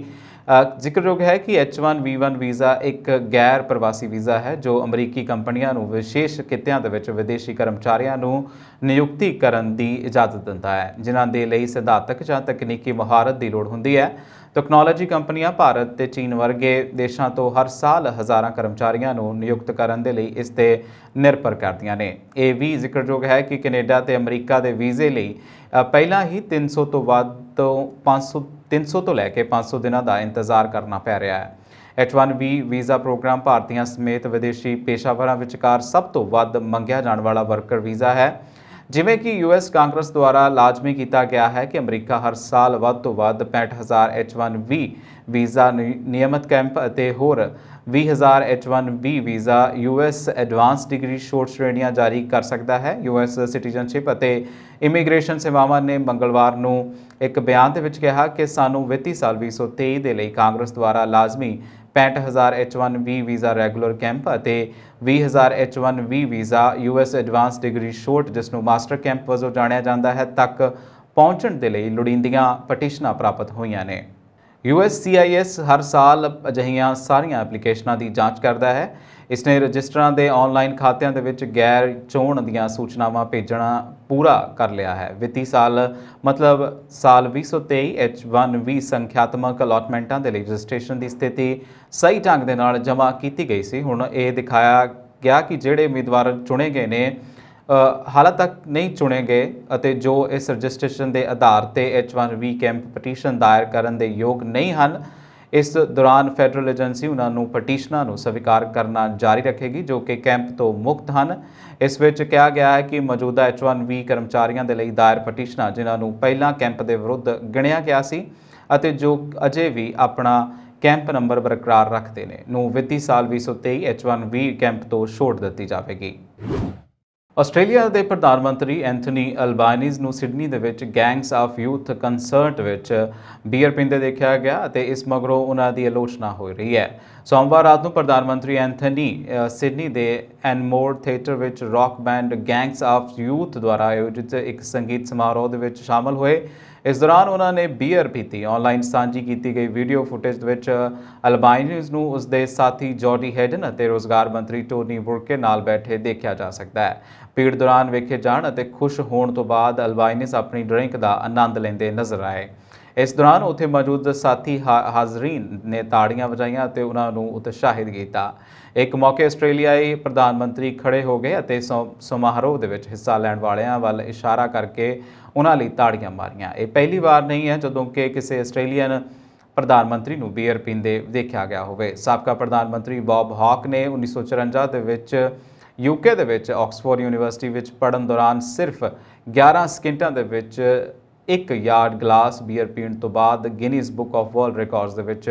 ਜ਼ਿਕਰਯੋਗ ਹੈ ਕਿ H1B1 ਵੀਜ਼ਾ ਇੱਕ ਗੈਰ ਪ੍ਰਵਾਸੀ ਵੀਜ਼ਾ ਹੈ ਜੋ ਅਮਰੀਕੀ ਕੰਪਨੀਆਂ ਨੂੰ ਵਿਸ਼ੇਸ਼ ਕਿੱਤਿਆਂ ਦੇ ਵਿੱਚ ਵਿਦੇਸ਼ੀ ਕਰਮਚਾਰੀਆਂ ਨੂੰ ਨਿਯੁਕਤੀ ਕਰਨ ਦੀ ਇਜਾਜ਼ਤ ਦਿੰਦਾ ਹੈ ਜਿਨ੍ਹਾਂ ਦੇ ਲਈ ਸਿਧਾਂਤਕ ਜਾਂ ਤਕਨੀਕੀ ਮਹਾਰਤ ਦੀ ਲੋੜ ਹੁੰਦੀ ਹੈ ਟੈਕਨੋਲੋਜੀ ਕੰਪਨੀਆਂ ਭਾਰਤ ਤੇ ਚੀਨ ਵਰਗੇ ਦੇਸ਼ਾਂ ਤੋਂ ਹਰ ਸਾਲ ਹਜ਼ਾਰਾਂ ਕਰਮਚਾਰੀਆਂ ਨੂੰ ਨਿਯੁਕਤ ਕਰਨ ਦੇ ਲਈ ਇਸ ਤੇ ਨਿਰਭਰ ਕਰਦੀਆਂ ਨੇ ਇਹ ਵੀ ਜ਼ਿਕਰਯੋਗ ਹੈ ਕਿ ਕੈਨੇਡਾ ਤੇ ਅਮਰੀਕਾ ਦੇ ਵੀਜ਼ੇ ਲਈ ਪਹਿਲਾਂ ਹੀ 300 ਤੋਂ ਵੱਧ ਤੋਂ 500 300 ਤੋਂ ਲੈ ਕੇ 500 ਦਿਨਾਂ ਦਾ ਇੰਤਜ਼ਾਰ ਕਰਨਾ ਪੈ ਰਿਹਾ ਹੈ H1B ਵੀਜ਼ਾ ਪ੍ਰੋਗਰਾਮ ਭਾਰਤੀਆਂ ਸਮੇਤ ਵਿਦੇਸ਼ੀ ਪੇਸ਼ਾਵਰਾਂ ਵਿਚਕਾਰ ਸਭ ਤੋਂ ਵੱਧ ਮੰਗਿਆ ਜਾਣ ਵਾਲਾ ਵਰਕਰ ਵੀਜ਼ਾ ਹੈ ਜਿਵੇਂ ਕਿ ਯੂਐਸ ਕਾਂਗਰਸ ਦੁਆਰਾ ਲਾਜ਼ਮੀ ਕੀਤਾ ਗਿਆ ਹੈ ਕਿ ਅਮਰੀਕਾ ਹਰ ਸਾਲ ਵੱਧ ਤੋਂ ਵੱਧ 65000 H1B ਵੀਜ਼ਾ ਨਿਯਮਤ ਕੈਂਪ ਅਤੇ ਹੋਰ 20000 H1B visa US advance degree short ਸ਼੍ਰੇਣੀਆਂ ਜਾਰੀ ਕਰ ਸਕਦਾ ਹੈ ਯੂਐਸ ਸਿਟੀਜ਼ਨਸ਼ਿਪ ਅਤੇ ਇਮੀਗ੍ਰੇਸ਼ਨ ਸੇਵਾਵਾਂ ਨੇ ਮੰਗਲਵਾਰ ਨੂੰ ਇੱਕ ਬਿਆਨ ਦੇ ਵਿੱਚ ਕਿਹਾ ਕਿ ਸਾਨੂੰ ਵਿੱਤੀ ਸਾਲ 2023 ਦੇ ਲਈ ਕਾਂਗਰਸ ਦੁਆਰਾ ਲਾਜ਼ਮੀ 65000 H1B ਵੀਜ਼ਾ ਰੈਗੂਲਰ ਕੈਂਪ ਅਤੇ 20000 H1B visa US advance degree short ਜਿਸ ਨੂੰ ਮਾਸਟਰ ਕੈਂਪ ਵਜੋਂ ਜਾਣਿਆ ਜਾਂਦਾ ਹੈ ਤੱਕ ਪਹੁੰਚਣ ਦੇ ਲਈ ਲੋੜੀਂਦੀਆਂ ਪਟੀਸ਼ਨਾਂ ਪ੍ਰਾਪਤ ਹੋਈਆਂ ਨੇ USCIS ਹਰ ਸਾਲ ਅਜਿਹੀਆਂ ਸਾਰੀਆਂ ਐਪਲੀਕੇਸ਼ਨਾਂ ਦੀ ਜਾਂਚ ਕਰਦਾ ਹੈ ਇਸ ਨੇ ਰਜਿਸਟਰਾਂ ਦੇ ਆਨਲਾਈਨ ਖਾਤਿਆਂ ਦੇ ਵਿੱਚ ਗੈਰ ਚੋਣ ਦੀਆਂ ਸੂਚਨਾਵਾਂ ਭੇਜਣਾ ਪੂਰਾ ਕਰ ਲਿਆ ਹੈ ਵਿੱਤੀ ਸਾਲ ਮਤਲਬ ਸਾਲ 2023 H1V ਸੰਖਿਆਤਮਕ ਅਲਾਟਮੈਂਟਾਂ ਦੇ ਲਈ ਰਜਿਸਟ੍ਰੇਸ਼ਨ ਦੀ ਸਥਿਤੀ ਸਹੀ ਢੰਗ ਦੇ ਨਾਲ ਜਮ੍ਹਾਂ ਕੀਤੀ ਗਈ ਸੀ ਹੁਣ ਇਹ ਦਿਖਾਇਆ ਗਿਆ ਕਿ ਜਿਹੜੇ ਉਮੀਦਵਾਰ ਚੁਣੇ ਗਏ ਨੇ ਹਾਲਾ ਤੱਕ ਨਹੀਂ ਚੁਣੇ ਗਏ ਅਤੇ ਜੋ ਇਸ ਰਜਿਸਟ੍ਰੇਸ਼ਨ ਦੇ ਆਧਾਰ ਤੇ H1B ਕੈਂਪ ਪਟੀਸ਼ਨ ਦਾਇਰ ਕਰਨ ਦੇ ਯੋਗ ਨਹੀਂ ਹਨ ਇਸ ਦੌਰਾਨ ਫੈਡਰਲ ਏਜੰਸੀ ਉਹਨਾਂ ਨੂੰ ਪਟੀਸ਼ਨਾਂ ਨੂੰ ਸਵੀਕਾਰ ਕਰਨਾ ਜਾਰੀ ਰੱਖੇਗੀ ਜੋ ਕਿ ਕੈਂਪ ਤੋਂ ਮੁਕਤ ਹਨ ਇਸ ਵਿੱਚ ਕਿਹਾ ਗਿਆ ਹੈ ਕਿ ਮੌਜੂਦਾ H1B ਕਰਮਚਾਰੀਆਂ ਦੇ ਲਈ ਦਾਇਰ ਪਟੀਸ਼ਨਾਂ ਜਿਨ੍ਹਾਂ ਨੂੰ ਪਹਿਲਾਂ ਕੈਂਪ ਦੇ ਵਿਰੁੱਧ ਗਿਣਿਆ ਗਿਆ ਸੀ ਅਤੇ ਜੋ ਅਜੇ ਵੀ ਆਪਣਾ ਕੈਂਪ ਨੰਬਰ ਬਰਕਰਾਰ ਰੱਖਦੇ ਨੇ ਨੂੰ ਵਿੱਤੀ ਸਾਲ 2023 H1B ਕੈਂਪ ਤੋਂ ਛੋਟ ਦਿੱਤੀ ਜਾਵੇਗੀ ਆਸਟ੍ਰੇਲੀਆ ਦੇ ਪ੍ਰਧਾਨ ਮੰਤਰੀ ਐਂਥਨੀ ਅਲਬਾਨੀਜ਼ ਨੂੰ ਸਿਡਨੀ ਦੇ ਵਿੱਚ ਗੈਂਗਸ ਆਫ ਯੂਥ ਕਨਸਰਟ ਵਿੱਚ ਬੀਅਰ ਪੀਂਦੇ ਦੇਖਿਆ ਗਿਆ ਅਤੇ ਇਸ ਮਗਰੋਂ ਉਹਨਾਂ ਦੀ ਆਲੋਚਨਾ ਹੋ ਰਹੀ ਹੈ ਸੋਮਵਾਰ ਰਾਤ ਨੂੰ ਪ੍ਰਧਾਨ ਮੰਤਰੀ ਐਂਥਨੀ ਸਿਡਨੀ ਦੇ ਐਨਮੋਰ ਥੀਏਟਰ ਵਿੱਚ rock band gangs of youth ਦੁਆਰਾ ਆਯੋਜਿਤ ਇੱਕ ਸੰਗੀਤ ਸਮਾਰੋਹ ਦੇ ਵਿੱਚ ਸ਼ਾਮਲ ਹੋਏ ਇਸ ਦੌਰਾਨ ਉਹਨਾਂ ਨੇ ਬੀਅਰ ਪੀਤੀ ਆਨਲਾਈਨ ਸਾਂਝੀ ਕੀਤੀ ਗਈ ਵੀਡੀਓ ਫੁਟੇਜ ਵਿੱਚ ਅਲਬਾਈਨਸ ਨੂੰ ਉਸ ਦੇ ਸਾਥੀ ਜੋਰਡੀ ਹੈਡਨ ਅਤੇ ਰੋਜ਼ਗਾਰ ਮੰਤਰੀ ਟੋਨੀ ਵੁਰਕੇ ਨਾਲ ਬੈਠੇ ਦੇਖਿਆ ਜਾ ਸਕਦਾ ਹੈ ਭੀੜ ਦੌਰਾਨ ਵੇਖੇ ਜਾਣ ਅਤੇ ਖੁਸ਼ ਹੋਣ ਤੋਂ ਬਾਅਦ ਅਲਬਾਈਨਸ ਆਪਣੀ ਡਰਿੰਕ ਦਾ ਆਨੰਦ ਲੈਂਦੇ ਨਜ਼ਰ ਆਏ ਇਸ ਦੌਰਾਨ ਉੱਥੇ ਮੌਜੂਦ ਸਾਥੀ ਹਾਜ਼ਰੀਨ ਨੇ ਤਾੜੀਆਂ ਵਜਾਈਆਂ ਅਤੇ ਉਹਨਾਂ ਨੂੰ ਉਤਸ਼ਾਹਿਤ ਕੀਤਾ ਇੱਕ ਮੌਕੇ ਆਸਟ੍ਰੇਲੀਆਈ ਪ੍ਰਧਾਨ ਮੰਤਰੀ ਖੜੇ ਹੋ ਗਏ ਅਤੇ ਸਮਾਰੋਹ ਦੇ ਵਿੱਚ ਹਿੱਸਾ ਲੈਣ ਵਾਲਿਆਂ ਵੱਲ ਇਸ਼ਾਰਾ ਕਰਕੇ ਉਹਨਾਂ ਲਈ ਤਾੜੀਆਂ ਮਾਰੀਆਂ ਇਹ ਪਹਿਲੀ ਵਾਰ ਨਹੀਂ ਹੈ ਜਦੋਂ ਕਿ ਕਿਸੇ ਆਸਟ੍ਰੇਲੀਅਨ ਪ੍ਰਧਾਨ ਮੰਤਰੀ ਨੂੰ ਬੀਅਰ ਪੀਂਦੇ ਦੇਖਿਆ ਗਿਆ ਹੋਵੇ ਸਾਬਕਾ ਪ੍ਰਧਾਨ ਮੰਤਰੀ ਬੌਬ ਹਾਕ ਨੇ 1954 ਦੇ ਵਿੱਚ ਯੂਕੇ ਦੇ ਵਿੱਚ ਆਕਸਫੋਰਡ ਯੂਨੀਵਰਸਿਟੀ ਵਿੱਚ ਪੜਨ ਦੌਰਾਨ ਸਿਰਫ 11 ਸਕਿੰਟਾਂ ਦੇ ਵਿੱਚ 1 ਯਾਰਡ ਗਲਾਸ ਬੀਅਰ ਪੀਣ ਤੋਂ ਬਾਅਦ Guinness book of world records ਦੇ ਵਿੱਚ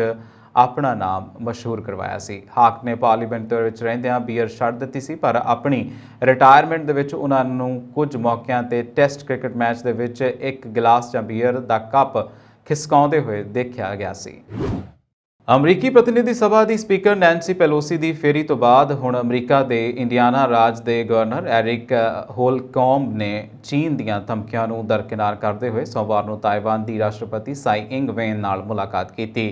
ਆਪਣਾ ਨਾਮ ਮਸ਼ਹੂਰ ਕਰਵਾਇਆ ਸੀ ਹਾਕ ਨੇ ਪਾਰਲੀਮੈਂਟ ਦੇ ਵਿੱਚ ਰਹਿੰਦਿਆਂ ਬੀਅਰ ਛੱਡ ਦਿੱਤੀ ਸੀ ਪਰ ਆਪਣੀ ਰਿਟਾਇਰਮੈਂਟ ਦੇ ਵਿੱਚ ਉਹਨਾਂ ਨੂੰ ਕੁਝ ਮੌਕਿਆਂ ਤੇ ਟੈਸਟ ਕ੍ਰਿਕਟ ਮੈਚ ਦੇ ਵਿੱਚ ਇੱਕ ਗਲਾਸ ਜਾਂ ਬੀਅਰ ਦਾ ਕੱਪ ਖਿਸਕਾਉਂਦੇ ਹੋਏ ਦੇਖਿਆ ਗਿਆ ਸੀ ਅਮਰੀਕੀ ਪ੍ਰਤੀਨਿਧੀ ਸਭਾ ਦੀ ਸਪੀਕਰ ਨੈਂਸੀ ਪੈਲੋਸੀ ਦੀ ਫੇਰੀ ਤੋਂ ਬਾਅਦ ਹੁਣ ਅਮਰੀਕਾ ਦੇ ਇੰਡੀਆਨਾ ਰਾਜ ਦੇ ਗਵਰਨਰ ਐਰਿਕ ਹੋਲਕੌਮਬ ਨੇ ਚੀਨ ਦੀਆਂ ਧਮਕੀਆਂ ਨੂੰ ਦਰਕਿਨਾਰ ਕਰਦੇ ਹੋਏ ਸੋਮਵਾਰ ਨੂੰ ਤਾਈਵਾਨ ਦੀ ਰਾਸ਼ਟਰਪਤੀ ਸਾਈ ਇੰਗ ਵੇਨ ਨਾਲ ਮੁਲਾਕਾਤ ਕੀਤੀ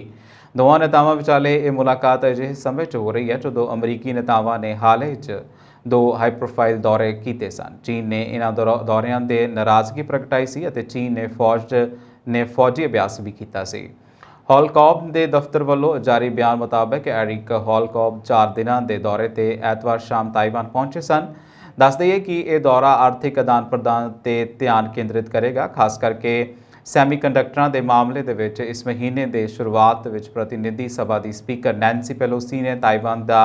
ਦੋਵਾਂ ਨੇਤਾਵਾਂ ਵਿਚਾਲੇ ਇਹ ਮੁਲਾਕਾਤ ਅਜਿਹੇ ਸਮੇਂ 'ਚ ਹੋ ਰਹੀ ਹੈ ਜਦੋਂ ਅਮਰੀਕੀ ਨੇਤਾਵਾਂ ਨੇ ਹਾਲ ਹੀ 'ਚ ਦੋ ਹਾਈ ਪ੍ਰੋਫਾਈਲ ਦੌਰੇ ਕੀਤੇ ਸਨ ਚੀਨ ਨੇ ਇਹਨਾਂ ਦੌਰਿਆਂ ਦੇ ਨਾਰਾਜ਼ਗੀ ਪ੍ਰਗਟਾਈ ਸੀ ਅਤੇ ਚੀਨ ਨੇ ਫੌਜ ਨੇ ਫੌਜੀ ਅਭਿਆਸ ਵੀ ਕੀਤਾ ਸੀ ਹਾਲਕੌਪ ਦੇ ਦਫ਼ਤਰ ਵੱਲੋਂ ਜਾਰੀ ਬਿਆਨ ਮੁਤਾਬਕ ਐਰਿਕ ਹਾਲਕੌਪ 4 ਦਿਨਾਂ ਦੇ ਦੌਰੇ ਤੇ ਐਤਵਾਰ ਸ਼ਾਮ ਤਾਈਵਾਨ ਪਹੁੰਚੇ ਸਨ ਦੱਸ ਦਈਏ ਕਿ ਇਹ ਦੌਰਾ ਆਰਥਿਕ ਆਦਾਨ ਪ੍ਰਦਾਨ ਤੇ ਧਿਆਨ ਕੇਂਦਰਿਤ ਕਰੇਗਾ ਖਾਸ ਕਰਕੇ ਸੈਮੀਕੰਡਕਟਰਾਂ ਦੇ ਮਾਮਲੇ ਦੇ ਵਿੱਚ ਇਸ ਮਹੀਨੇ ਦੇ ਸ਼ੁਰੂਆਤ ਵਿੱਚ ਪ੍ਰਤੀਨਿਧੀ ਸਭਾ ਦੀ ਸਪੀਕਰ ਨੈਂਸੀ ਪੈਲੋਸੀ ਨੇ ਤਾਈਵਾਨ ਦਾ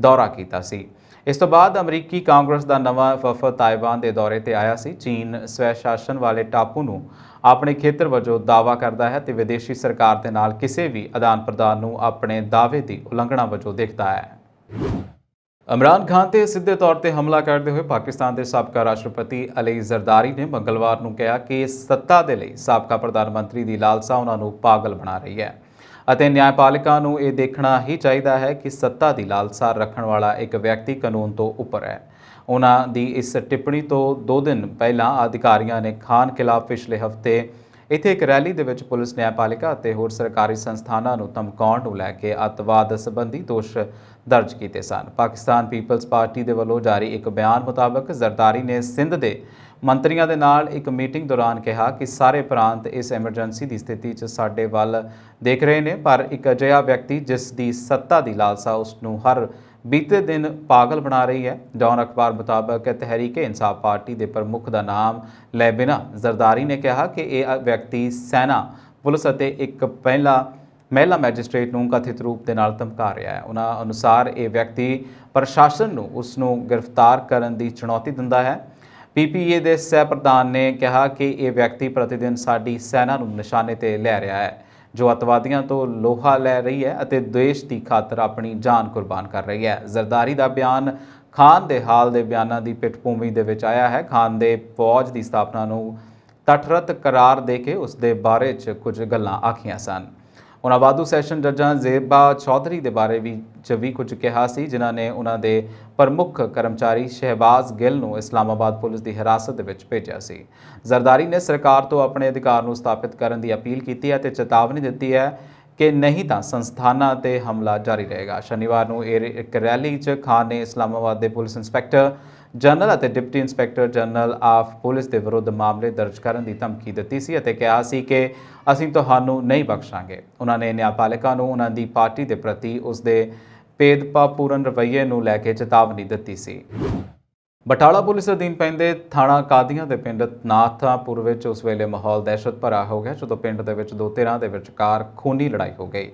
ਦੌਰਾ ਕੀਤਾ ਸੀ ਇਸ ਤੋਂ ਬਾਅਦ ਅਮਰੀਕੀ ਕਾਂਗਰਸ ਦਾ ਨਵਾਂ ਵਫਦ ਤਾਈਵਾਨ ਦੇ ਦੌਰੇ ਤੇ ਆਇਆ ਸੀ ਚੀਨ ਸਵੈ ਸ਼ਾਸਨ ਵਾਲੇ ਟਾਪੂ ਨੂੰ ਆਪਣੇ ਖੇਤਰ ਵਜੋਂ ਦਾਵਾ ਕਰਦਾ ਹੈ ਤੇ ਵਿਦੇਸ਼ੀ ਸਰਕਾਰ ਦੇ ਨਾਲ ਕਿਸੇ ਵੀ ਆਦਾਨ-ਪ੍ਰਦਾਨ ਨੂੰ ਆਪਣੇ ਦਾਅਵੇ ਦੀ ਉਲੰਘਣਾ ਵਜੋਂ ਦੇਖਦਾ ਹੈ ਇਮਰਾਨ ਖਾਨ ਤੇ ਸਿੱਧੇ ਤੌਰ ਤੇ ਹਮਲਾ ਕਰਦੇ ਹੋਏ ਪਾਕਿਸਤਾਨ ਦੇ ਸਾਬਕਾ ਰਾਸ਼ਟਰਪਤੀ ਅਲੀ ਜ਼ਰਦਾਰੀ ਨੇ ਮੰਗਲਵਾਰ ਨੂੰ ਕਿਹਾ ਕਿ ਸੱਤਾ ਦੇ ਲਈ ਸਾਬਕਾ ਪ੍ਰਧਾਨ ਮੰਤਰੀ ਦੀ ਲਾਲਸਾ ਉਹਨਾਂ ਨੂੰ ਪਾਗਲ ਬਣਾ ਰਹੀ ਹੈ ਅਤੇ ਨਿਆਂਪਾਲਿਕਾ ਨੂੰ ਇਹ ਦੇਖਣਾ ਹੀ ਚਾਹੀਦਾ ਹੈ ਕਿ ਸੱਤਾ ਦੀ ਲਾਲਸਾ ਰੱਖਣ ਵਾਲਾ ਇੱਕ ਵਿਅਕਤੀ ਕਾਨੂੰਨ ਤੋਂ ਉੱਪਰ ਹੈ ਉਹਨਾਂ ਦੀ ਇਸ ਟਿੱਪਣੀ ਤੋਂ 2 ਦਿਨ ਪਹਿਲਾਂ ਅਧਿਕਾਰੀਆਂ ਨੇ ਖਾਨ ਖਿਲਾਫ ਪਿਛਲੇ ਹਫਤੇ ਇੱਥੇ ਇੱਕ ਰੈਲੀ ਦੇ ਵਿੱਚ ਪੁਲਿਸ ਨਿਆਂਪਾਲਿਕਾ ਅਤੇ ਹੋਰ ਸਰਕਾਰੀ ਸੰਸਥਾਨਾਂ ਨੂੰ ਧਮਕਾਉਣ ਨੂੰ ਲੈ ਕੇ ਅਤਵਾਦ ਸੰਬੰਧੀ ਦੋਸ਼ ਦਰਜ ਕੀਤੇ ਸਨ ਪਾਕਿਸਤਾਨ ਪੀਪਲਸ ਪਾਰਟੀ ਦੇ ਵੱਲੋਂ ਜਾਰੀ ਇੱਕ ਬਿਆਨ ਮੁਤਾਬਕ ਜ਼ਰਦਾਰੀ ਨੇ ਸਿੰਧ ਦੇ ਮੰਤਰੀਆਂ ਦੇ ਨਾਲ ਇੱਕ ਮੀਟਿੰਗ ਦੌਰਾਨ ਕਿਹਾ ਕਿ ਸਾਰੇ ਪ੍ਰਾਂਤ ਇਸ ਐਮਰਜੈਂਸੀ ਦੀ ਸਥਿਤੀ 'ਚ ਸਾਡੇ ਵੱਲ ਦੇਖ ਰਹੇ ਨੇ ਪਰ ਇੱਕ ਅਜਿਹਾ ਵਿਅਕਤੀ ਜਿਸ ਦੀ ਸੱਤਾ ਦੀ ਲਾਲਸਾ ਉਸ ਨੂੰ ਹਰ ਬੀਤੇ ਦਿਨ ਪਾਗਲ ਬਣਾ ਰਹੀ ਹੈ ਡੌਨ ਅਖਬਾਰ ਮੁਤਾਬਕ ਤਹਿਰੀਕ ਇਨਸਾਫ ਪਾਰਟੀ ਦੇ ਪ੍ਰਮੁੱਖ ਦਾ ਨਾਮ ਲੈ ਬਿਨਾ ਜ਼ਰਦਾਰੀ ਨੇ ਕਿਹਾ ਕਿ ਇਹ ਵਿਅਕਤੀ ਸੈਨਾ ਪੁਲਿਸ ਅਤੇ ਇੱਕ ਪਹਿਲਾ ਮਹਿਲਾ ਮੈਜਿਸਟ੍ਰੇਟ ਨੂੰ ਕਥਿਤ ਰੂਪ ਦੇ ਨਾਲ ਧਮਕਾ ਰਿਹਾ ਹੈ ਉਹਨਾਂ ਅਨੁਸਾਰ ਇਹ ਵਿਅਕਤੀ ਪ੍ਰਸ਼ਾਸਨ ਨੂੰ ਉਸ ਨੂੰ ਗ੍ਰਿਫਤਾਰ ਕਰਨ ਦੀ ਚੁਣੌਤੀ ਦਿੰਦਾ ਹੈ ਪੀਪੀਏ ਦੇ ਸਹਿ ਪ੍ਰਧਾਨ ਨੇ ਕਿਹਾ ਕਿ ਇਹ ਵਿਅਕਤੀ ਪ੍ਰਤੀਦਿਨ ਸਾਡੀ ਸੈਨਾ ਨੂੰ ਨਿਸ਼ਾਨੇ ਤੇ ਲੈ ਰਿਹਾ ਹੈ ਜੋ ਅਤਵਾਦੀਆਂ ਤੋਂ ਲੋਹਾ ਲੈ ਰਹੀ ਹੈ ਅਤੇ ਦੇਸ਼ ਦੀ ਖਾਤਰ ਆਪਣੀ ਜਾਨ ਕੁਰਬਾਨ ਕਰ ਰਹੀ ਹੈ ਜ਼ਰਦਾਰੀ ਦਾ ਬਿਆਨ ਖਾਨ ਦੇ ਹਾਲ ਦੇ ਬਿਆਨਾਂ ਦੀ ਪਿੱਠਭੂਮੀ ਦੇ ਵਿੱਚ ਆਇਆ ਹੈ ਖਾਨ ਦੇ ਫੌਜ ਦੀ ਸਥਾਪਨਾ ਨੂੰ ਤਟਰਤ ਕਰਾਰ ਦੇ ਕੇ ਉਸ ਦੇ ਬਾਰੇ 'ਚ ਕੁਝ ਗੱਲਾਂ ਆਖੀਆਂ ਸਨ ਉਹਨਾਂ ਵਾਧੂ ਸੈਸ਼ਨ ਜੱਜਾਂ ਜ਼ੇਬਾ ਚੌਧਰੀ ਦੇ ਬਾਰੇ ਵੀ ਜਵੀ ਕੁਝ ਕਿਹਾ ਸੀ ਜਿਨ੍ਹਾਂ ਨੇ ਉਹਨਾਂ ਦੇ ਪ੍ਰਮੁੱਖ ਕਰਮਚਾਰੀ ਸ਼ਹਿਬਾਜ਼ ਗਿੱਲ ਨੂੰ ਇਸਲਾਮਾਬਾਦ ਪੁਲਿਸ ਦੀ ਹਿਰਾਸਤ ਵਿੱਚ ਭੇਜਿਆ ਸੀ ਜ਼ਰਦਾਰੀ ਨੇ ਸਰਕਾਰ ਤੋਂ ਆਪਣੇ ਅਧਿਕਾਰ ਨੂੰ ਸਥਾਪਿਤ ਕਰਨ ਦੀ ਅਪੀਲ ਕੀਤੀ ਹੈ ਤੇ ਚੇਤਾਵਨੀ ਦਿੱਤੀ ਹੈ ਕਿ ਨਹੀਂ ਤਾਂ ਸੰਸਥਾਨਾਂ ਤੇ ਹਮਲਾ ਜਾਰੀ ਰਹੇਗਾ ਸ਼ਨੀਵਾਰ ਨੂੰ ਇੱਕ ਰੈਲੀ 'ਚ ਖਾਨ ਨੇ ਇਸਲਾਮਾਬਾਦ ਦੇ ਪੁਲਿਸ ਇੰਸਪੈਕਟਰ ਜਨਰਲ ਅਤੇ deputy inspector general of police ਦੇ ਵਿਰੁੱਧ ਮਾਮਲੇ ਦਰਜ ਕਰਨ ਦੀ ਧਮਕੀ ਦਿੱਤੀ ਸੀ ਅਤੇ ਕਿਹਾ ਸੀ ਕਿ ਅਸੀਂ ਤੁਹਾਨੂੰ ਨਹੀਂ ਬਖਸ਼ਾਂਗੇ ਉਹਨਾਂ ਨੇ ਨਿਆਂਪਾਲਿਕਾ ਨੂੰ ਉਹਨਾਂ ਦੀ ਪਾਰਟੀ ਦੇ ਪ੍ਰਤੀ ਉਸ ਦੇ ਭੇਦਭਾਵਪੂਰਨ ਰਵੱਈਏ ਨੂੰ ਲੈ ਕੇ ਚੇਤਾਵਨੀ ਦਿੱਤੀ ਸੀ ਬਟਾਲਾ ਪੁਲਿਸ ਅਧੀਨ ਪੈਂਦੇ ਥਾਣਾ ਕਾਦੀਆਂ ਦੇ ਪਿੰਡ ਨਾਥਾਪੁਰ ਵਿੱਚ ਉਸ ਵੇਲੇ ਮਾਹੌਲ ਦਹਿਸ਼ਤ ਭਰਾ ਹੋ ਗਿਆ ਜਦੋਂ ਪਿੰਡ ਦੇ ਵਿੱਚ ਦੋ ਧਿਰਾਂ ਦੇ ਵਿਚਕਾਰ ਖੂਨੀ ਲੜਾਈ ਹੋ ਗਈ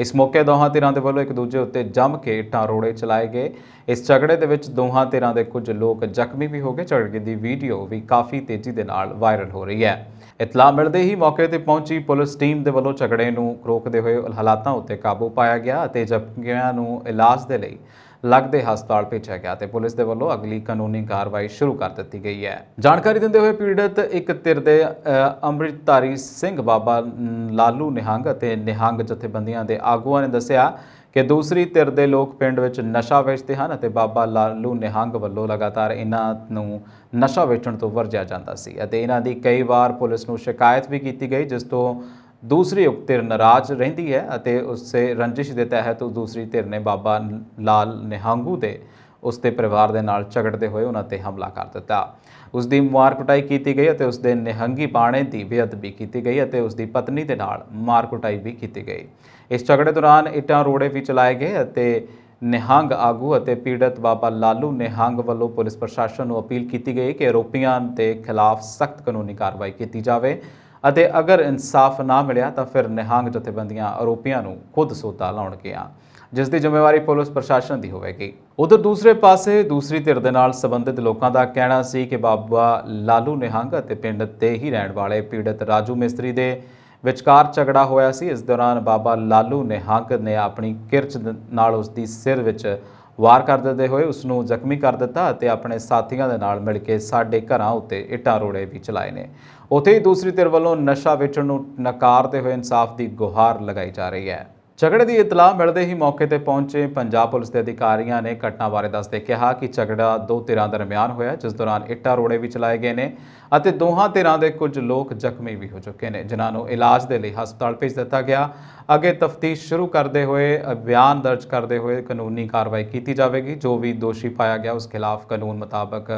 ਇਸ ਮੌਕੇ ਦੋਹਾਂ ਧਿਰਾਂ ਦੇ ਵੱਲੋਂ ਇੱਕ ਦੂਜੇ ਉੱਤੇ ਜੰਮ ਕੇ ਇੱਟਾਂ ਰੋੜੇ ਚਲਾਏ ਗਏ ਇਸ ਝਗੜੇ ਦੇ ਵਿੱਚ ਦੋਹਾਂ ਧਿਰਾਂ ਦੇ ਕੁਝ ਲੋਕ ਜ਼ਖਮੀ ਵੀ ਹੋ ਗਏ ਝਗੜੇ ਦੀ ਵੀਡੀਓ ਵੀ ਕਾਫੀ ਤੇਜ਼ੀ ਦੇ ਨਾਲ ਵਾਇਰਲ ਹੋ ਰਹੀ ਹੈ ਇਤਲਾ ਮਿਲਦੇ ਹੀ ਮੌਕੇ ਤੇ ਪਹੁੰਚੀ ਪੁਲਿਸ ਟੀਮ ਦੇ ਵੱਲੋਂ ਝਗੜੇ ਨੂੰ ਰੋਕਦੇ ਹੋਏ ਹਾਲਾਤਾਂ ਉੱਤੇ ਕਾਬੂ ਪਾਇਆ ਗਿਆ ਅਤੇ ਜ਼ਖਮੀਆਂ ਨੂੰ ਇਲਾਜ ਦੇ ਲਈ ਲੱਗਦੇ ਹਸਪਤਾਲ ਭੇਜਿਆ ਗਿਆ ਤੇ ਪੁਲਿਸ ਦੇ ਵੱਲੋਂ ਅਗਲੀ ਕਾਨੂੰਨੀ ਕਾਰਵਾਈ ਸ਼ੁਰੂ ਕਰ ਦਿੱਤੀ ਗਈ ਹੈ ਜਾਣਕਾਰੀ ਦਿੰਦੇ ਹੋਏ ਪੀੜਤ ਇੱਕ ਧਿਰ ਦੇ ਅੰਮ੍ਰਿਤਧਾਰੀ ਸਿੰਘ ਬਾਬਾ ਲਾਲੂ ਨਿਹੰਗ ਅਤੇ ਨਿਹੰਗ ਜਥੇਬੰਦੀਆਂ ਦੇ ਆਗੂਆਂ ਨੇ ਦੱਸਿਆ ਕਿ ਦੂਸਰੀ ਧਿਰ ਦੇ ਲੋਕ ਪਿੰਡ ਵਿੱਚ ਨਸ਼ਾ ਵੇਚਦੇ ਹਨ ਅਤੇ ਬਾਬਾ ਲਾਲੂ ਨਿਹੰਗ ਵੱਲੋਂ ਲਗਾਤਾਰ ਇਹਨਾਂ ਨੂੰ ਨਸ਼ਾ ਵੇਚਣ ਤੋਂ ਵਰਜਿਆ ਜਾਂਦਾ ਸੀ ਅਤੇ ਇਹਨਾਂ ਦੀ ਕਈ ਵਾਰ ਪੁਲਿਸ ਨੂੰ ਸ਼ਿਕਾਇਤ ਵੀ ਕੀਤੀ ਗਈ ਜਿਸ ਤੋਂ ਦੂਸਰੀ ਉਕਤ ਧਿਰ ਨਾਰਾਜ਼ ਰਹਿੰਦੀ ਹੈ ਅਤੇ ਉਸੇ ਰੰਜਿਸ਼ ਦੇ ਤਹਿਤ ਦੂਸਰੀ ਧਿਰ ਨੇ ਬਾਬਾ ਲਾਲ ਨਿਹੰਗੂ ਦੇ ਉਸਤੇ ਪਰਿਵਾਰ ਦੇ ਨਾਲ ਝਗੜਦੇ ਹੋਏ ਉਹਨਾਂ ਤੇ ਹਮਲਾ ਕਰ ਦਿੱਤਾ ਉਸ ਦੀ ਮਾਰ ਕੁਟਾਈ ਕੀਤੀ ਗਈ ਅਤੇ ਉਸ ਦੇ ਨਿਹੰਗੀ ਬਾਣੇ ਦੀ ਬੇਅਦਬੀ ਕੀਤੀ ਗਈ ਅਤੇ ਉਸ ਦੀ ਪਤਨੀ ਦੇ ਨਾਲ ਮਾਰ ਕੁਟਾਈ ਵੀ ਕੀਤੀ ਗਈ ਇਸ ਝਗੜੇ ਦੌਰਾਨ ਇਟਾਂ ਰੋੜੇ ਵੀ ਚਲਾਏ ਗਏ ਅਤੇ ਨਿਹੰਗ ਆਗੂ ਅਤੇ ਪੀੜਤ ਬਾਬਾ ਲਾਲੂ ਨਿਹੰਗ ਵੱਲੋਂ ਪੁਲਿਸ ਪ੍ਰਸ਼ਾਸਨ ਨੂੰ ਅਪੀਲ ਕੀਤੀ ਗਈ ਕਿ ਆਰੋਪੀਆਂ ਦੇ ਖਿਲਾਫ ਸਖਤ ਕਾਨੂੰਨੀ ਕਾਰਵਾਈ ਕੀਤੀ ਜਾਵੇ ਅਤੇ ਅਗਰ ਇਨਸਾਫ ਨਾ ਮਿਲਿਆ ਤਾਂ ਫਿਰ ਨਿਹੰਗ ਜਥੇਬੰਦੀਆਂ ਆਰੋਪੀਆਂ ਨੂੰ ਖੁਦ ਸੋਤਾ ਲਾਉਣਗੀਆਂ ਜਿਸ ਦੀ ਜ਼ਿੰਮੇਵਾਰੀ ਪੁਲਿਸ ਪ੍ਰਸ਼ਾਸਨ ਦੀ ਹੋਵੇਗੀ ਉਧਰ ਦੂਸਰੇ ਪਾਸੇ ਦੂਸਰੀ ਧਿਰ ਦੇ ਨਾਲ ਸੰਬੰਧਿਤ ਲੋਕਾਂ ਦਾ ਕਹਿਣਾ ਸੀ ਕਿ ਬਾਬਾ ਲਾਲੂ ਨਿਹੰਗ ਅਤੇ ਪਿੰਡ ਤੇ ਹੀ ਰਹਿਣ ਵਾਲੇ ਪੀੜਤ ਰਾਜੂ ਮਿਸਤਰੀ ਦੇ ਵਿਚਕਾਰ ਝਗੜਾ ਹੋਇਆ ਸੀ ਇਸ ਦੌਰਾਨ ਬਾਬਾ ਲਾਲੂ ਨਿਹੰਗ ਨੇ ਆਪਣੀ ਕਿਰਚ ਨਾਲ ਉਸ ਦੀ ਸਿਰ ਵਿੱਚ ਵਾਰ ਕਰ ਦਿੰਦੇ ਹੋਏ ਉਸ ਨੂੰ ਜ਼ਖਮੀ ਕਰ ਦਿੱਤਾ ਅਤੇ ਆਪਣੇ ਸਾਥੀਆਂ ਦੇ ਨਾਲ ਮਿਲ ਕੇ ਸਾਡੇ ਘਰਾਂ ਉੱਤੇ ਇੱਟਾਂ ਰੋੜੇ ਵੀ ਚਲਾਏ ਨੇ ਉਥੇ ਹੀ ਦੂਸਰੀ ਧਿਰ ਵੱਲੋਂ ਨਸ਼ਾ ਵੇਚਣ ਨੂੰ ਨਕਾਰਦੇ ਹੋਏ ਇਨਸਾਫ ਦੀ ਗੁਹਾਰ ਲਗਾਈ ਜਾ ਰਹੀ ਹੈ ਝਗੜੇ ਦੀ ਇਤਲਾਹ ਮਿਲਦੇ ਹੀ ਮੌਕੇ ਤੇ ਪਹੁੰਚੇ ਪੰਜਾਬ ਪੁਲਿਸ ਦੇ ਅਧਿਕਾਰੀਆਂ ਨੇ ਘਟਨਾ ਬਾਰੇ ਦੱਸਦੇ ਕਿਹਾ ਕਿ ਝਗੜਾ ਦੋ ਧਿਰਾਂ ਦਰਮਿਆਨ ਹੋਇਆ ਜਿਸ ਦੌਰਾਨ ਇੱਟਾ ਰੋੜੇ ਵੀ ਚਲਾਏ ਗਏ ਨੇ ਅਤੇ ਦੋਹਾਂ ਧਿਰਾਂ ਦੇ ਕੁਝ ਲੋਕ ਜ਼ਖਮੀ ਵੀ ਹੋ ਚੁੱਕੇ ਨੇ ਜਿਨ੍ਹਾਂ ਨੂੰ ਇਲਾਜ ਦੇ ਲਈ ਹਸਪਤਾਲ ਭੇਜ ਦਿੱਤਾ ਗਿਆ ਅੱਗੇ ਤਫਤੀਸ਼ ਸ਼ੁਰੂ ਕਰਦੇ ਹੋਏ ਬਿਆਨ ਦਰਜ ਕਰਦੇ ਹੋਏ ਕਾਨੂੰਨੀ ਕਾਰਵਾਈ ਕੀਤੀ ਜਾਵੇਗੀ ਜੋ ਵੀ ਦੋਸ਼ੀ ਪਾਇਆ ਗਿਆ ਉਸ ਖਿਲਾਫ ਕਾਨੂੰਨ ਮੁਤਾਬਕ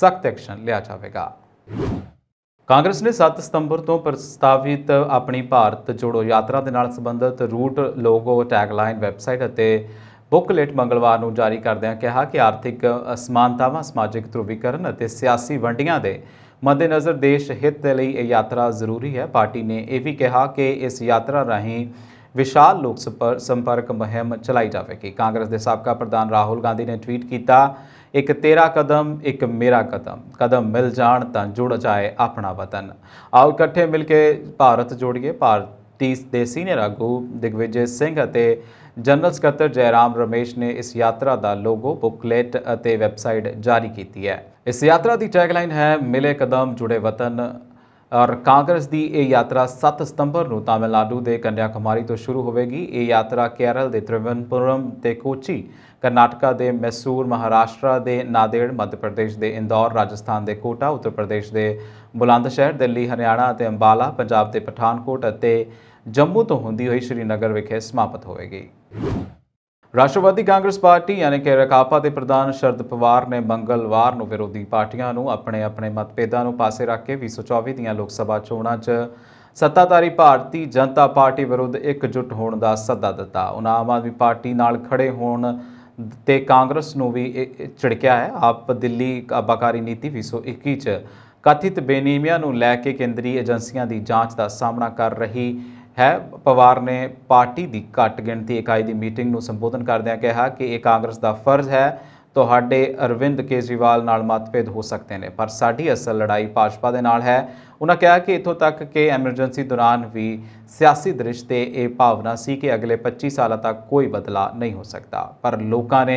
ਸਖਤ ਐਕਸ਼ਨ ਲਿਆ ਜਾਵੇਗਾ ਕਾਂਗਰਸ ਨੇ 7 ਸਤੰਬਰ ਤੋਂ ਪ੍ਰਸਤਾਵਿਤ ਆਪਣੀ ਭਾਰਤ ਜੋੜੋ ਯਾਤਰਾ ਦੇ ਨਾਲ ਸੰਬੰਧਿਤ ਰੂਟ ਲੋਗੋ ਟੈਗਲਾਈਨ ਵੈਬਸਾਈਟ ਅਤੇ ਬੁੱਕਲੇਟ ਮੰਗਲਵਾਰ ਨੂੰ ਜਾਰੀ ਕਰਦਿਆਂ ਕਿਹਾ ਕਿ ਆਰਥਿਕ ਅਸਮਾਨਤਾਵਾਂ ਸਮਾਜਿਕ ਧਰੁਵੀਕਰਨ ਅਤੇ ਸਿਆਸੀ ਵੰਡੀਆਂ ਦੇ ਮੱਦੇਨਜ਼ਰ ਦੇਸ਼ ਹਿੱਤ ਦੇ ਲਈ ਇਹ ਯਾਤਰਾ ਜ਼ਰੂਰੀ ਹੈ ਪਾਰਟੀ ਨੇ ਇਹ ਵੀ ਕਿਹਾ ਕਿ ਇਸ ਯਾਤਰਾ ਰਾਹੀਂ ਵਿਸ਼ਾਲ ਲੋਕ ਸੰਪਰਕ ਮਹਿਮ ਚਲਾਈ ਜਾਵੇਗੀ ਕਾਂਗਰਸ ਦੇ ਸਾਬਕਾ ਪ੍ਰਧਾਨ ਰਾਹੁਲ ਗਾਂਧੀ ਨੇ ਟਵੀਟ ਕੀਤਾ ਇੱਕ ਤੇਰਾ ਕਦਮ ਇੱਕ ਮੇਰਾ ਕਦਮ ਕਦਮ ਮਿਲ ਜਾਣ ਤਾਂ ਜੁੜ ਜਾਏ ਆਪਣਾ ਵਤਨ ਆਓ ਇਕੱਠੇ ਮਿਲ ਕੇ ਭਾਰਤ ਜੋੜੀਏ ਭਾਰਤੀ ਦੇ ਸੀਨੀਅਰ ਆਗੂ ਦਿਗਵਿਜੇ ਸਿੰਘ ਅਤੇ ਜਨਰਲ ਸਕੱਤਰ ਜੈਰਾਮ ਰਮੇਸ਼ ਨੇ ਇਸ ਯਾਤਰਾ ਦਾ ਲੋਗੋ ਬੁਕਲੇਟ ਅਤੇ ਵੈਬਸਾਈਟ ਜਾਰੀ ਕੀਤੀ ਹੈ ਇਸ ਯਾਤਰਾ ਦੀ ਟੈਗਲਾਈਨ ਹੈ ਮਿਲੇ ਕਦਮ ਜੁੜੇ ਵਤਨ ਔਰ ਕਾਂਗਰਸ ਦੀ ਇਹ ਯਾਤਰਾ 7 ਸਤੰਬਰ ਨੂੰ ਤਾਮਿਲਨਾਡੂ ਦੇ ਕੰਨਿਆ ਕੁਮਾਰੀ ਤੋਂ ਸ਼ੁਰੂ ਹੋਵੇਗੀ ਇਹ ਯਾਤਰਾ ਕੇਰਲ ਦੇ ਤ੍ਰਿਵਨਪੁਰਮ ਤੇ ਕੋਚੀ ਕਰਨਾਟਕਾ ਦੇ ਮੈਸੂਰ ਮਹਾਰਾਸ਼ਟਰ ਦੇ ਨਾਦੇੜ ਮੱਧ ਪ੍ਰਦੇਸ਼ ਦੇ ਇੰਦੌਰ ਰਾਜਸਥਾਨ ਦੇ ਕੋਟਾ ਉੱਤਰ ਪ੍ਰਦੇਸ਼ ਦੇ ਬੁਲੰਦਸ਼ਹਿਰ ਦਿੱਲੀ ਹਰਿਆਣਾ ਅਤੇ ਅੰਬਾਲਾ ਪੰਜਾਬ ਦੇ ਪਠਾਨਕੋਟ ਅਤੇ ਜੰਮੂ ਤੋਂ ਹੁੰਦੀ ਹੋਈ ਸ਼੍ਰੀਨਗਰ ਵਿਖੇ ਸਮਾਪਤ ਹੋਵੇਗੀ ਰਾਸ਼ਟਰਵਾਦੀ ਕਾਂਗਰਸ ਪਾਰਟੀ ਯਾਨੀ ਕਿ ਰਕਾਪਾ ਦੇ ਪ੍ਰਧਾਨ ਸ਼ਰਦ ਪਵਾਰ ਨੇ ਮੰਗਲਵਾਰ ਨੂੰ ਵਿਰੋਧੀ ਪਾਰਟੀਆਂ ਨੂੰ ਆਪਣੇ ਆਪਣੇ ਮਤਭੇਦਾਂ ਨੂੰ ਪਾਸੇ ਰੱਖ ਕੇ 224 ਦੀਆਂ ਲੋਕ ਸਭਾ ਚੋਣਾਂ 'ਚ ਸੱਤਾਧਾਰੀ ਭਾਰਤੀ ਜਨਤਾ ਪਾਰਟੀ ਵਿਰੁੱਧ ਇਕਜੁੱਟ ਹੋਣ ਦਾ ਸੱਦਾ ਦਿੱਤਾ ਉਹਨਾਂ ਆਮ ਆਦਮੀ ਪਾਰਟੀ ਨਾਲ ਖੜੇ ਹੋਣ ਤੇ ਕਾਂਗਰਸ ਨੂੰ ਵੀ ਝਿੜਕਿਆ ਹੈ ਆਪ ਦਿੱਲੀ ਆਬਾਕਾਰੀ ਨੀਤੀ 221 'ਚ ਕਥਿਤ ਬੇਨੀਮੀਆਂ ਨੂੰ ਲੈ ਕੇ ਕੇਂਦਰੀ ਏਜੰਸੀਆਂ ਦੀ ਜਾਂਚ ਦਾ ਸਾਹਮਣਾ ਕਰ ਰਹੀ ਹੈ ਪਵਾਰ ਨੇ ਪਾਰਟੀ ਦੀ ਘੱਟ ਗਿਣਤੀ ਇਕਾਈ ਦੀ ਮੀਟਿੰਗ ਨੂੰ ਸੰਬੋਧਨ ਕਰਦਿਆਂ ਕਿਹਾ ਕਿ ਇਹ ਕਾਂਗਰਸ ਦਾ ਫਰਜ਼ ਹੈ ਤੁਹਾਡੇ ਅਰਵਿੰਦ ਕੇਜਰੀਵਾਲ ਨਾਲ ਮਤਭੇਦ ਹੋ ਸਕਦੇ ਨੇ ਪਰ ਸਾਡੀ ਅਸਲ ਲੜਾਈ ਭਾਜਪਾ ਦੇ ਨਾਲ ਹੈ ਉਹਨਾਂ ਕਿਹਾ ਕਿ ਇਥੋਂ ਤੱਕ ਕਿ ਐਮਰਜੈਂਸੀ ਦੌਰਾਨ ਵੀ ਸਿਆਸੀ ਦ੍ਰਿਸ਼ ਤੇ ਇਹ ਭਾਵਨਾ ਸੀ ਕਿ ਅਗਲੇ 25 ਸਾਲਾਂ ਤੱਕ ਕੋਈ ਬਦਲਾ ਨਹੀਂ ਹੋ ਸਕਦਾ ਪਰ ਲੋਕਾਂ ਨੇ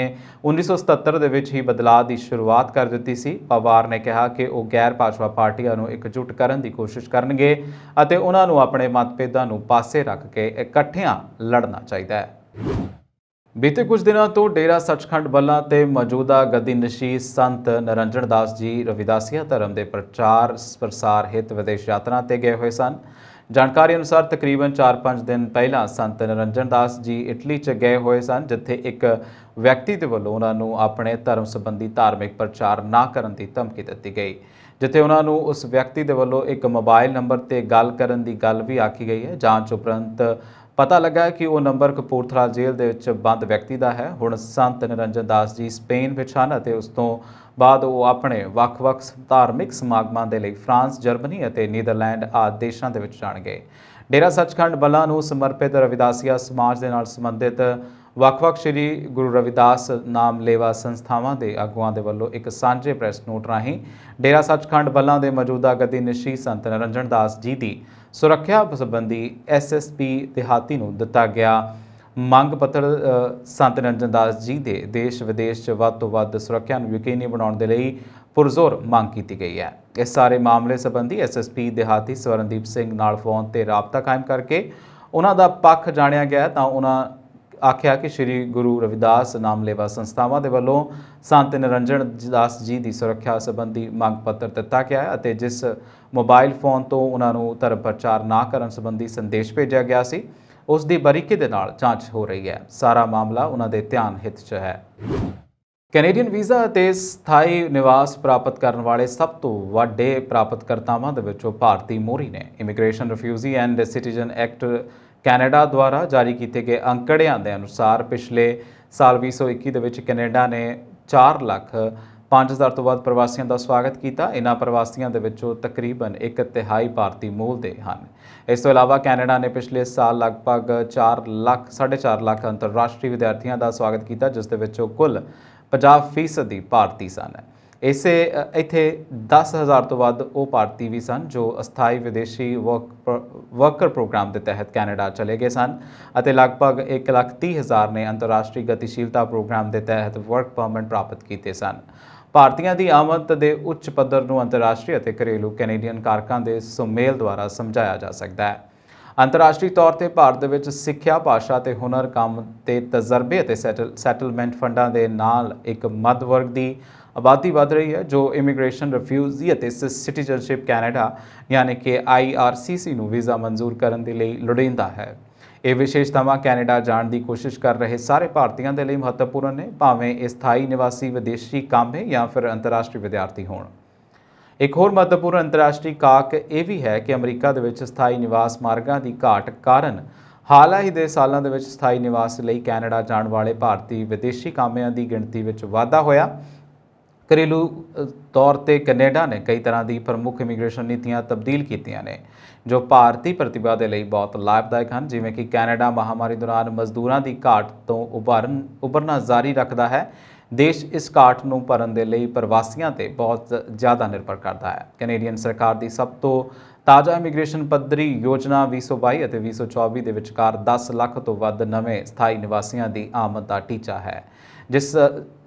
1977 ਦੇ ਵਿੱਚ ਹੀ ਬਦਲਾਅ ਦੀ ਸ਼ੁਰੂਆਤ ਕਰ ਦਿੱਤੀ ਸੀ ਪਵਾਰ ਨੇ ਕਿਹਾ ਕਿ ਉਹ ਗੈਰ ਭਾਜਪਾ ਪਾਰਟੀਆਂ ਨੂੰ ਇਕਜੁੱਟ ਕਰਨ ਦੀ ਕੋਸ਼ਿਸ਼ ਕਰਨਗੇ ਅਤੇ ਉਹਨਾਂ ਨੂੰ ਆਪਣੇ ਮਤਭੇਦਾਂ ਨੂੰ ਪਾਸੇ ਰੱਖ ਕੇ ਇਕੱਠਿਆਂ ਲੜਨਾ ਚਾਹੀਦਾ ਹੈ ਬੀਤੇ ਕੁਝ ਦਿਨਾਂ ਤੋਂ ਡੇਰਾ ਸੱਚਖੰਡ ਬੱਲਾ ਤੇ ਮੌਜੂਦਾ ਨਸ਼ੀ ਸੰਤ ਨਰਨਜਨ ਦਾਸ ਜੀ ਰਵਿਦਾਸੀਆ ਧਰਮ ਦੇ ਪ੍ਰਚਾਰ ਪ੍ਰਸਾਰ ਹਿਤ ਵਿਦੇਸ਼ ਯਾਤਰਾ ਤੇ ਗਏ ਹੋਏ ਸਨ ਜਾਣਕਾਰੀ ਅਨੁਸਾਰ ਤਕਰੀਬਨ 4-5 ਦਿਨ ਪਹਿਲਾਂ ਸੰਤ ਨਿਰੰਜਨ ਦਾਸ ਜੀ ਇਟਲੀ ਚ ਗਏ ਹੋਏ ਸਨ ਜਿੱਥੇ ਇੱਕ ਵਿਅਕਤੀ ਦੇ ਵੱਲੋਂ ਉਹਨਾਂ ਨੂੰ ਆਪਣੇ ਧਰਮ ਸੰਬੰਧੀ ਧਾਰਮਿਕ ਪ੍ਰਚਾਰ ਨਾ ਕਰਨ ਦੀ ਧਮਕੀ ਦਿੱਤੀ ਗਈ ਜਿੱਥੇ ਉਹਨਾਂ ਨੂੰ ਉਸ ਵਿਅਕਤੀ ਦੇ ਵੱਲੋਂ ਇੱਕ ਮੋਬਾਈਲ ਨੰਬਰ ਤੇ ਗੱਲ ਕਰਨ ਦੀ ਗੱਲ ਵੀ ਆਖੀ ਗਈ ਹੈ ਜਾਂਚ ਉਪਰੰਤ ਪਤਾ ਲੱਗਾ ਕਿ ਉਹ ਨੰਬਰ ਕਪੂਰਥਲਾ ਜੇਲ੍ਹ ਦੇ ਵਿੱਚ ਬੰਦ ਵਿਅਕਤੀ ਦਾ ਹੈ ਹੁਣ ਸੰਤ ਨਿਰੰਜਨ ਦਾਸ ਜੀ ਸਪੇਨ ਵਿੱਚ ਹਨ ਅਤੇ ਉਸ ਤੋਂ ਬਾਅਦ ਉਹ ਆਪਣੇ ਵੱਖ-ਵੱਖ ਧਾਰਮਿਕ ਸਮਾਗਮਾਂ ਦੇ ਲਈ ਫਰਾਂਸ ਜਰਮਨੀ ਅਤੇ ਨੀਦਰਲੈਂਡ ਆਦਿ ਦੇਸ਼ਾਂ ਦੇ ਵਿੱਚ ਜਾਣਗੇ ਡੇਰਾ ਸੱਚਖੰਡ ਬੱਲਾ ਨੂੰ ਸਮਰਪਿਤ ਰਵਿਦਾਸੀਆ ਸਮਾਜ ਦੇ ਨਾਲ ਸੰਬੰਧਿਤ ਵੱਖ-ਵੱਖ ਸ੍ਰੀ ਗੁਰੂ ਰਵਿਦਾਸ ਨਾਮ ਲੇਵਾ ਸੰਸਥਾਵਾਂ ਦੇ ਆਗੂਆਂ ਦੇ ਵੱਲੋਂ ਇੱਕ ਸਾਂਝੇ ਪ੍ਰੈਸ ਨੋਟ ਰਾਹੀਂ ਡੇਰਾ ਸੱਚਖੰਡ ਬੱਲਾ ਦੇ ਮੌਜੂਦਾ ਗੱਦੀ ਨਿਸ਼ੀ ਸੰਤ ਨਰਨਜਨ ਦਾਸ ਜੀ ਦੀ ਸੁਰੱਖਿਆ ਸੰਬੰਧੀ ਐਸਐਸਪੀ ਦਿਹਾਤੀ ਨੂੰ ਦਿੱਤਾ ਗਿਆ ਮੰਗ ਪੱਤਰ ਸੰਤ ਨਿਰੰਜਨ ਦਾਸ ਜੀ ਦੇ ਦੇਸ਼ ਵਿਦੇਸ਼ 'ਚ ਵੱਧ ਤੋਂ ਵੱਧ ਸੁਰੱਖਿਆ ਨੂੰ ਯਕੀਨੀ ਬਣਾਉਣ ਦੇ ਲਈ ਪੁਰਜ਼ੋਰ ਮੰਗ ਕੀਤੀ ਗਈ ਹੈ ਇਸ ਸਾਰੇ ਮਾਮਲੇ ਸੰਬੰਧੀ ਐਸਐਸਪੀ ਦਿਹਾਤੀ ਸਵਰਨਦੀਪ ਸਿੰਘ ਨਾਲ ਫੋਨ ਤੇ ਰਾਬਤਾ ਕਾਇਮ ਕਰਕੇ ਉਹਨਾਂ ਦਾ ਪੱਖ ਜਾਣਿਆ ਗਿਆ ਤਾਂ ਉਹਨਾਂ ਆਖਿਆ ਕਿ ਸ੍ਰੀ ਗੁਰੂ ਰਵਿਦਾਸ ਨਾਮਲੇਵਾ ਸੰਸਥਾਵਾਂ ਦੇ ਵੱਲੋਂ ਸੰਤ ਨਿਰੰਜਨ ਦਾਸ ਜੀ ਦੀ ਸੁਰੱਖਿਆ ਸੰਬੰਧੀ ਮੰਗ ਪੱਤਰ ਦਿੱਤਾ ਗਿਆ ਹੈ ਅਤੇ ਜਿਸ ਮੋਬਾਈਲ ਫੋਨ ਤੋਂ ਉਹਨਾਂ ਨੂੰ ਧਰਮ ਪ੍ਰਚਾਰ ਨਾ ਕਰਨ ਸੰਬੰਧੀ ਸੰਦੇਸ਼ ਭੇਜਿਆ ਗਿਆ ਸੀ ਉਸ ਦੀ ਬਰੀਕੀ ਦੇ ਨਾਲ ਜਾਂਚ ਹੋ ਰਹੀ ਹੈ ਸਾਰਾ ਮਾਮਲਾ ਉਹਨਾਂ ਦੇ ਧਿਆਨ ਹਿੱਤ 'ਚ ਹੈ ਕੈਨੇਡੀਅਨ ਵੀਜ਼ਾ ਅਤੇ ਸਥਾਈ ਨਿਵਾਸ ਪ੍ਰਾਪਤ ਕਰਨ ਵਾਲੇ ਸਭ ਤੋਂ ਵੱਡੇ ਪ੍ਰਾਪਤਕਰਤਾਵਾਂ ਦੇ ਵਿੱਚੋਂ ਭਾਰਤੀ ਮੋਰੀ ਨੇ immigration refugee and citizen act Canada ਦੁਆਰਾ ਜਾਰੀ ਕੀਤੇ ਗਏ ਅੰਕੜਿਆਂ ਦੇ ਅਨੁਸਾਰ ਪਿਛਲੇ ਸਾਲ 2021 ਦੇ ਵਿੱਚ ਕੈਨੇਡਾ ਨੇ 4 ਲੱਖ 5000 ਤੋਂ ਵੱਧ ਪ੍ਰਵਾਸੀਆਂ ਦਾ ਸਵਾਗਤ ਕੀਤਾ ਇਹਨਾਂ ਪ੍ਰਵਾਸੀਆਂ ਦੇ ਵਿੱਚੋਂ ਤਕਰੀਬਨ 1 ਤਿਹਾਈ ਭਾਰਤੀ ਮੂਲ ਦੇ ਹਨ ਇਸ ਤੋਂ ਇਲਾਵਾ ਕੈਨੇਡਾ ਨੇ ਪਿਛਲੇ ਸਾਲ ਲਗਭਗ 4 ਲੱਖ 4.5 ਲੱਖ ਅੰਤਰਰਾਸ਼ਟਰੀ ਵਿਦਿਆਰਥੀਆਂ ਦਾ ਸਵਾਗਤ ਕੀਤਾ ਜਿਸ ਦੇ ਵਿੱਚੋਂ ਕੁੱਲ 50% ਦੀ ਭਾਰਤੀ ਸਨ ਇਸੇ ਇੱਥੇ 10000 ਤੋਂ ਵੱਧ ਉਹ ਭਾਰਤੀ ਵੀ ਸਨ ਜੋ ਅਸਥਾਈ ਵਿਦੇਸ਼ੀ ਵਰਕਰ ਪ੍ਰੋਗਰਾਮ ਦੇ ਤਹਿਤ ਕੈਨੇਡਾ ਚਲੇ ਗਏ ਸਨ ਅਤੇ ਲਗਭਗ 130000 ਲੱਖ ਨੇ ਅੰਤਰਰਾਸ਼ਟਰੀ ਗਤੀਸ਼ੀਲਤਾ ਪ੍ਰੋਗਰਾਮ ਦੇ ਤਹਿਤ ਵਰਕ ਪਰਮਿਟ ਪ੍ਰਾਪਤ ਕੀਤੇ ਸਨ ਭਾਰਤੀਆਂ ਦੀ ਆਮਦ ਦੇ ਉੱਚ ਪੱਧਰ ਨੂੰ ਅੰਤਰਰਾਸ਼ਟਰੀ ਅਤੇ ਘਰੇਲੂ ਕੈਨੇਡੀਅਨ ਕਾਰਕਾਂ ਦੇ ਸੁਮੇਲ ਦੁਆਰਾ ਸਮਝਾਇਆ ਜਾ ਸਕਦਾ ਹੈ ਅੰਤਰਰਾਸ਼ਟਰੀ ਤੌਰ ਤੇ ਭਾਰਤ ਵਿੱਚ ਸਿੱਖਿਆ ਭਾਸ਼ਾ ਤੇ ਹੁਨਰ ਕੰਮ ਤੇ ਤਜਰਬੇ ਅਤੇ ਸੈਟਲਮੈਂਟ ਫੰਡਾਂ ਦੇ ਨਾਲ ਇੱਕ ਮੱਧ ਵਰਗ ਦੀ ਆਬਾਦੀ ਵਧ ਰਹੀ ਹੈ ਜੋ ਇਮੀਗ੍ਰੇਸ਼ਨ ਰਿਫਿਊਜੀ ਅਤੇ ਸਿਟੀਜ਼ਨਸ਼ਿਪ ਕੈਨੇਡਾ ਯਾਨੀ ਕਿ ਆਈਆਰਸੀਸੀ ਨੂੰ ਵੀਜ਼ਾ ਮਨਜ਼ੂਰ ਕਰਨ ਦੇ ਲਈ ਲੜੇਂਦਾ ਹੈ ਇਹ ਵਿਸ਼ੇਸ਼ਤਾਵਾਂ ਕੈਨੇਡਾ ਜਾਣ ਦੀ ਕੋਸ਼ਿਸ਼ ਕਰ ਰਹੇ ਸਾਰੇ ਭਾਰਤੀਆਂ ਦੇ ਲਈ ਮਹੱਤਵਪੂਰਨ ਨੇ ਭਾਵੇਂ ਇਹ ਸਥਾਈ ਨਿਵਾਸੀ ਵਿਦੇਸ਼ੀ ਕਾਮੇ ਜਾਂ ਫਿਰ ਅੰਤਰਰਾਸ਼ਟਰੀ ਵਿਦਿਆਰਥੀ ਹੋਣ ਇੱਕ ਹੋਰ ਮਹੱਤਵਪੂਰਨ ਅੰਤਰਰਾਸ਼ਟਰੀ ਕਾਕ ਇਹ ਵੀ ਹੈ ਕਿ ਅਮਰੀਕਾ ਦੇ ਵਿੱਚ ਸਥਾਈ ਨਿਵਾਸ ਮਾਰਗਾਂ ਦੀ ਘਾਟ ਕਾਰਨ ਹਾਲ ਹੀ ਦੇ ਸਾਲਾਂ ਦੇ ਵਿੱਚ ਸਥਾਈ ਨਿਵਾਸ ਲਈ ਕੈਨੇਡਾ ਜਾਣ ਵਾਲੇ ਭਾਰਤੀ ਵਿਦੇਸ਼ੀ ਕਾਮਿਆਂ ਦੀ ਗਿਣਤੀ ਵਿੱਚ ਵਾਧਾ ਹੋਇਆ ਘਰੇਲੂ ਤੌਰ ਤੇ ਕੈਨੇਡਾ ਨੇ ਕਈ ਤਰ੍ਹਾਂ ਦੀ ਪ੍ਰਮੁੱਖ ਇਮੀਗ੍ਰੇਸ਼ਨ ਨੀਤੀਆਂ ਤਬਦੀਲ ਕੀਤੀਆਂ ਨੇ ਜੋ ਭਾਰਤੀ ਪ੍ਰਤਿਭਾ ਦੇ ਲਈ ਬਹੁਤ ਲਾਭਦਾਇਕ ਹਨ ਜਿਵੇਂ ਕਿ ਕੈਨੇਡਾ ਮਹਾਮਾਰੀ ਦੌਰਾਨ ਮਜ਼ਦੂਰਾਂ ਦੀ ਘਾਟ ਤੋਂ ਉਭਰਨ ਉਭਰਨਾ ਜਾਰੀ ਰੱਖਦਾ ਹੈ ਦੇਸ਼ ਇਸ ਘਾਟ ਨੂੰ ਭਰਨ ਦੇ ਲਈ ਪ੍ਰਵਾਸੀਆਂ ਤੇ ਬਹੁਤ ਜ਼ਿਆਦਾ ਨਿਰਭਰ ਕਰਦਾ ਹੈ ਕੈਨੇਡੀਅਨ ਸਰਕਾਰ ਦੀ ਸਭ ਤੋਂ ਤਾਜ਼ਾ ਇਮੀਗ੍ਰੇਸ਼ਨ ਪੱਧਰੀ ਯੋਜਨਾ 2022 ਅਤੇ 2024 ਦੇ ਵਿਚਕਾਰ 10 ਲੱਖ ਤੋਂ ਵੱਧ ਨਵੇਂ ਸਥਾਈ ਨਿਵਾਸੀਆਂ ਦੀ ਆਮਦ ਦਾ ਟੀਚਾ ਹੈ ਜਿਸ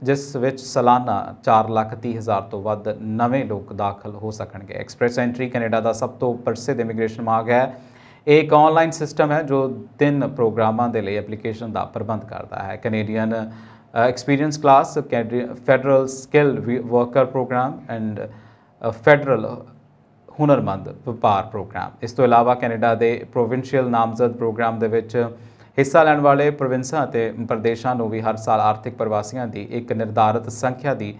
ਜਿਸ ਵਿੱਚ ਸਾਲਾਨਾ 4 ਲੱਖ 30 ਹਜ਼ਾਰ ਤੋਂ ਵੱਧ ਨਵੇਂ ਲੋਕ ਦਾਖਲ ਹੋ ਸਕਣਗੇ ਐਕਸਪ੍ਰੈਸ ਐਂਟਰੀ ਕੈਨੇਡਾ ਦਾ ਸਭ ਤੋਂ ਪ੍ਰਸਿੱਧ ਇਮੀਗ੍ਰੇਸ਼ਨ ਮਾਰਗ ਹੈ ਇੱਕ ਆਨਲਾਈਨ ਸਿਸਟਮ ਹੈ ਜੋ ਤਿੰਨ ਪ੍ਰੋਗਰਾਮਾਂ ਦੇ ਲਈ ਐਪਲੀਕੇਸ਼ਨ ਦਾ ਪ੍ਰਬੰਧ ਕਰਦਾ ਹੈ Canadian experience class federal skill worker programme and federal ਹੁਨਰਮੰਦ ਵਪਾਰ ਪ੍ਰੋਗਰਾਮ ਇਸ ਤੋਂ ਇਲਾਵਾ ਕੈਨੇਡਾ ਦੇ ਪ੍ਰੋਵਿੰਸ਼ੀਅਲ ਨਾਮਜ਼ਦ ਪ੍ਰੋਗਰਾਮ ਦੇ ਵਿੱਚ ਹਿੱਸਾ ਲੈਣ ਵਾਲੇ ਪ੍ਰੋਵਿੰਸਾਂ ਅਤੇ ਪ੍ਰਦੇਸ਼ਾਂ ਨੂੰ ਵੀ ਹਰ ਸਾਲ ਆਰਥਿਕ ਪ੍ਰਵਾਸੀਆਂ ਦੀ ਇੱਕ ਨਿਰਧਾਰਤ ਸੰਖਿਆ ਦੀ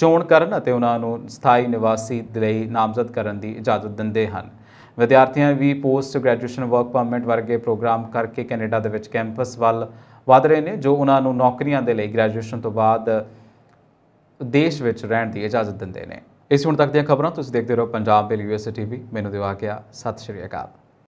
ਚੋਣ ਕਰਨ ਅਤੇ ਉਹਨਾਂ ਨੂੰ ਸਥਾਈ ਨਿਵਾਸੀ ਲਈ ਨਾਮਜ਼ਦ ਕਰਨ ਦੀ ਇਜਾਜ਼ਤ ਦਿੰਦੇ ਹਨ ਵਿਦਿਆਰਥੀਆਂ ਵੀ ਪੋਸਟ ਗ੍ਰੈਜੂਏਸ਼ਨ ਵਰਕ ਪਰਮਿਟ ਵਰਗੇ ਪ੍ਰੋਗਰਾਮ ਕਰਕੇ ਕੈਨੇਡਾ ਦੇ ਵਿੱਚ ਕੈਂਪਸ ਵੱਲ ਵਧ ਰਹੇ ਨੇ ਜੋ ਉਹਨਾਂ ਨੂੰ ਨੌਕਰੀਆਂ ਦੇ ਲਈ ਗ੍ਰੈਜੂਏਸ਼ਨ ਤੋਂ ਬਾਅਦ ਦੇਸ਼ ਵਿੱਚ ਰਹਿਣ ਦੀ ਇਜਾਜ਼ਤ ਦਿੰਦੇ ਨੇ ਇਸ ਹੁਣ ਤੱਕ ਦੀਆਂ ਖਬਰਾਂ ਤੁਸੀਂ ਦੇਖਦੇ ਰਹੋ ਪੰਜਾਬ ਦੇ ਯੂਐਸਏ ਟੀਵੀ ਮੈਨੂੰ ਦਿਵਾ ਗਿਆ ਸਤਿ ਸ਼੍ਰੀ ਅਕਾਲ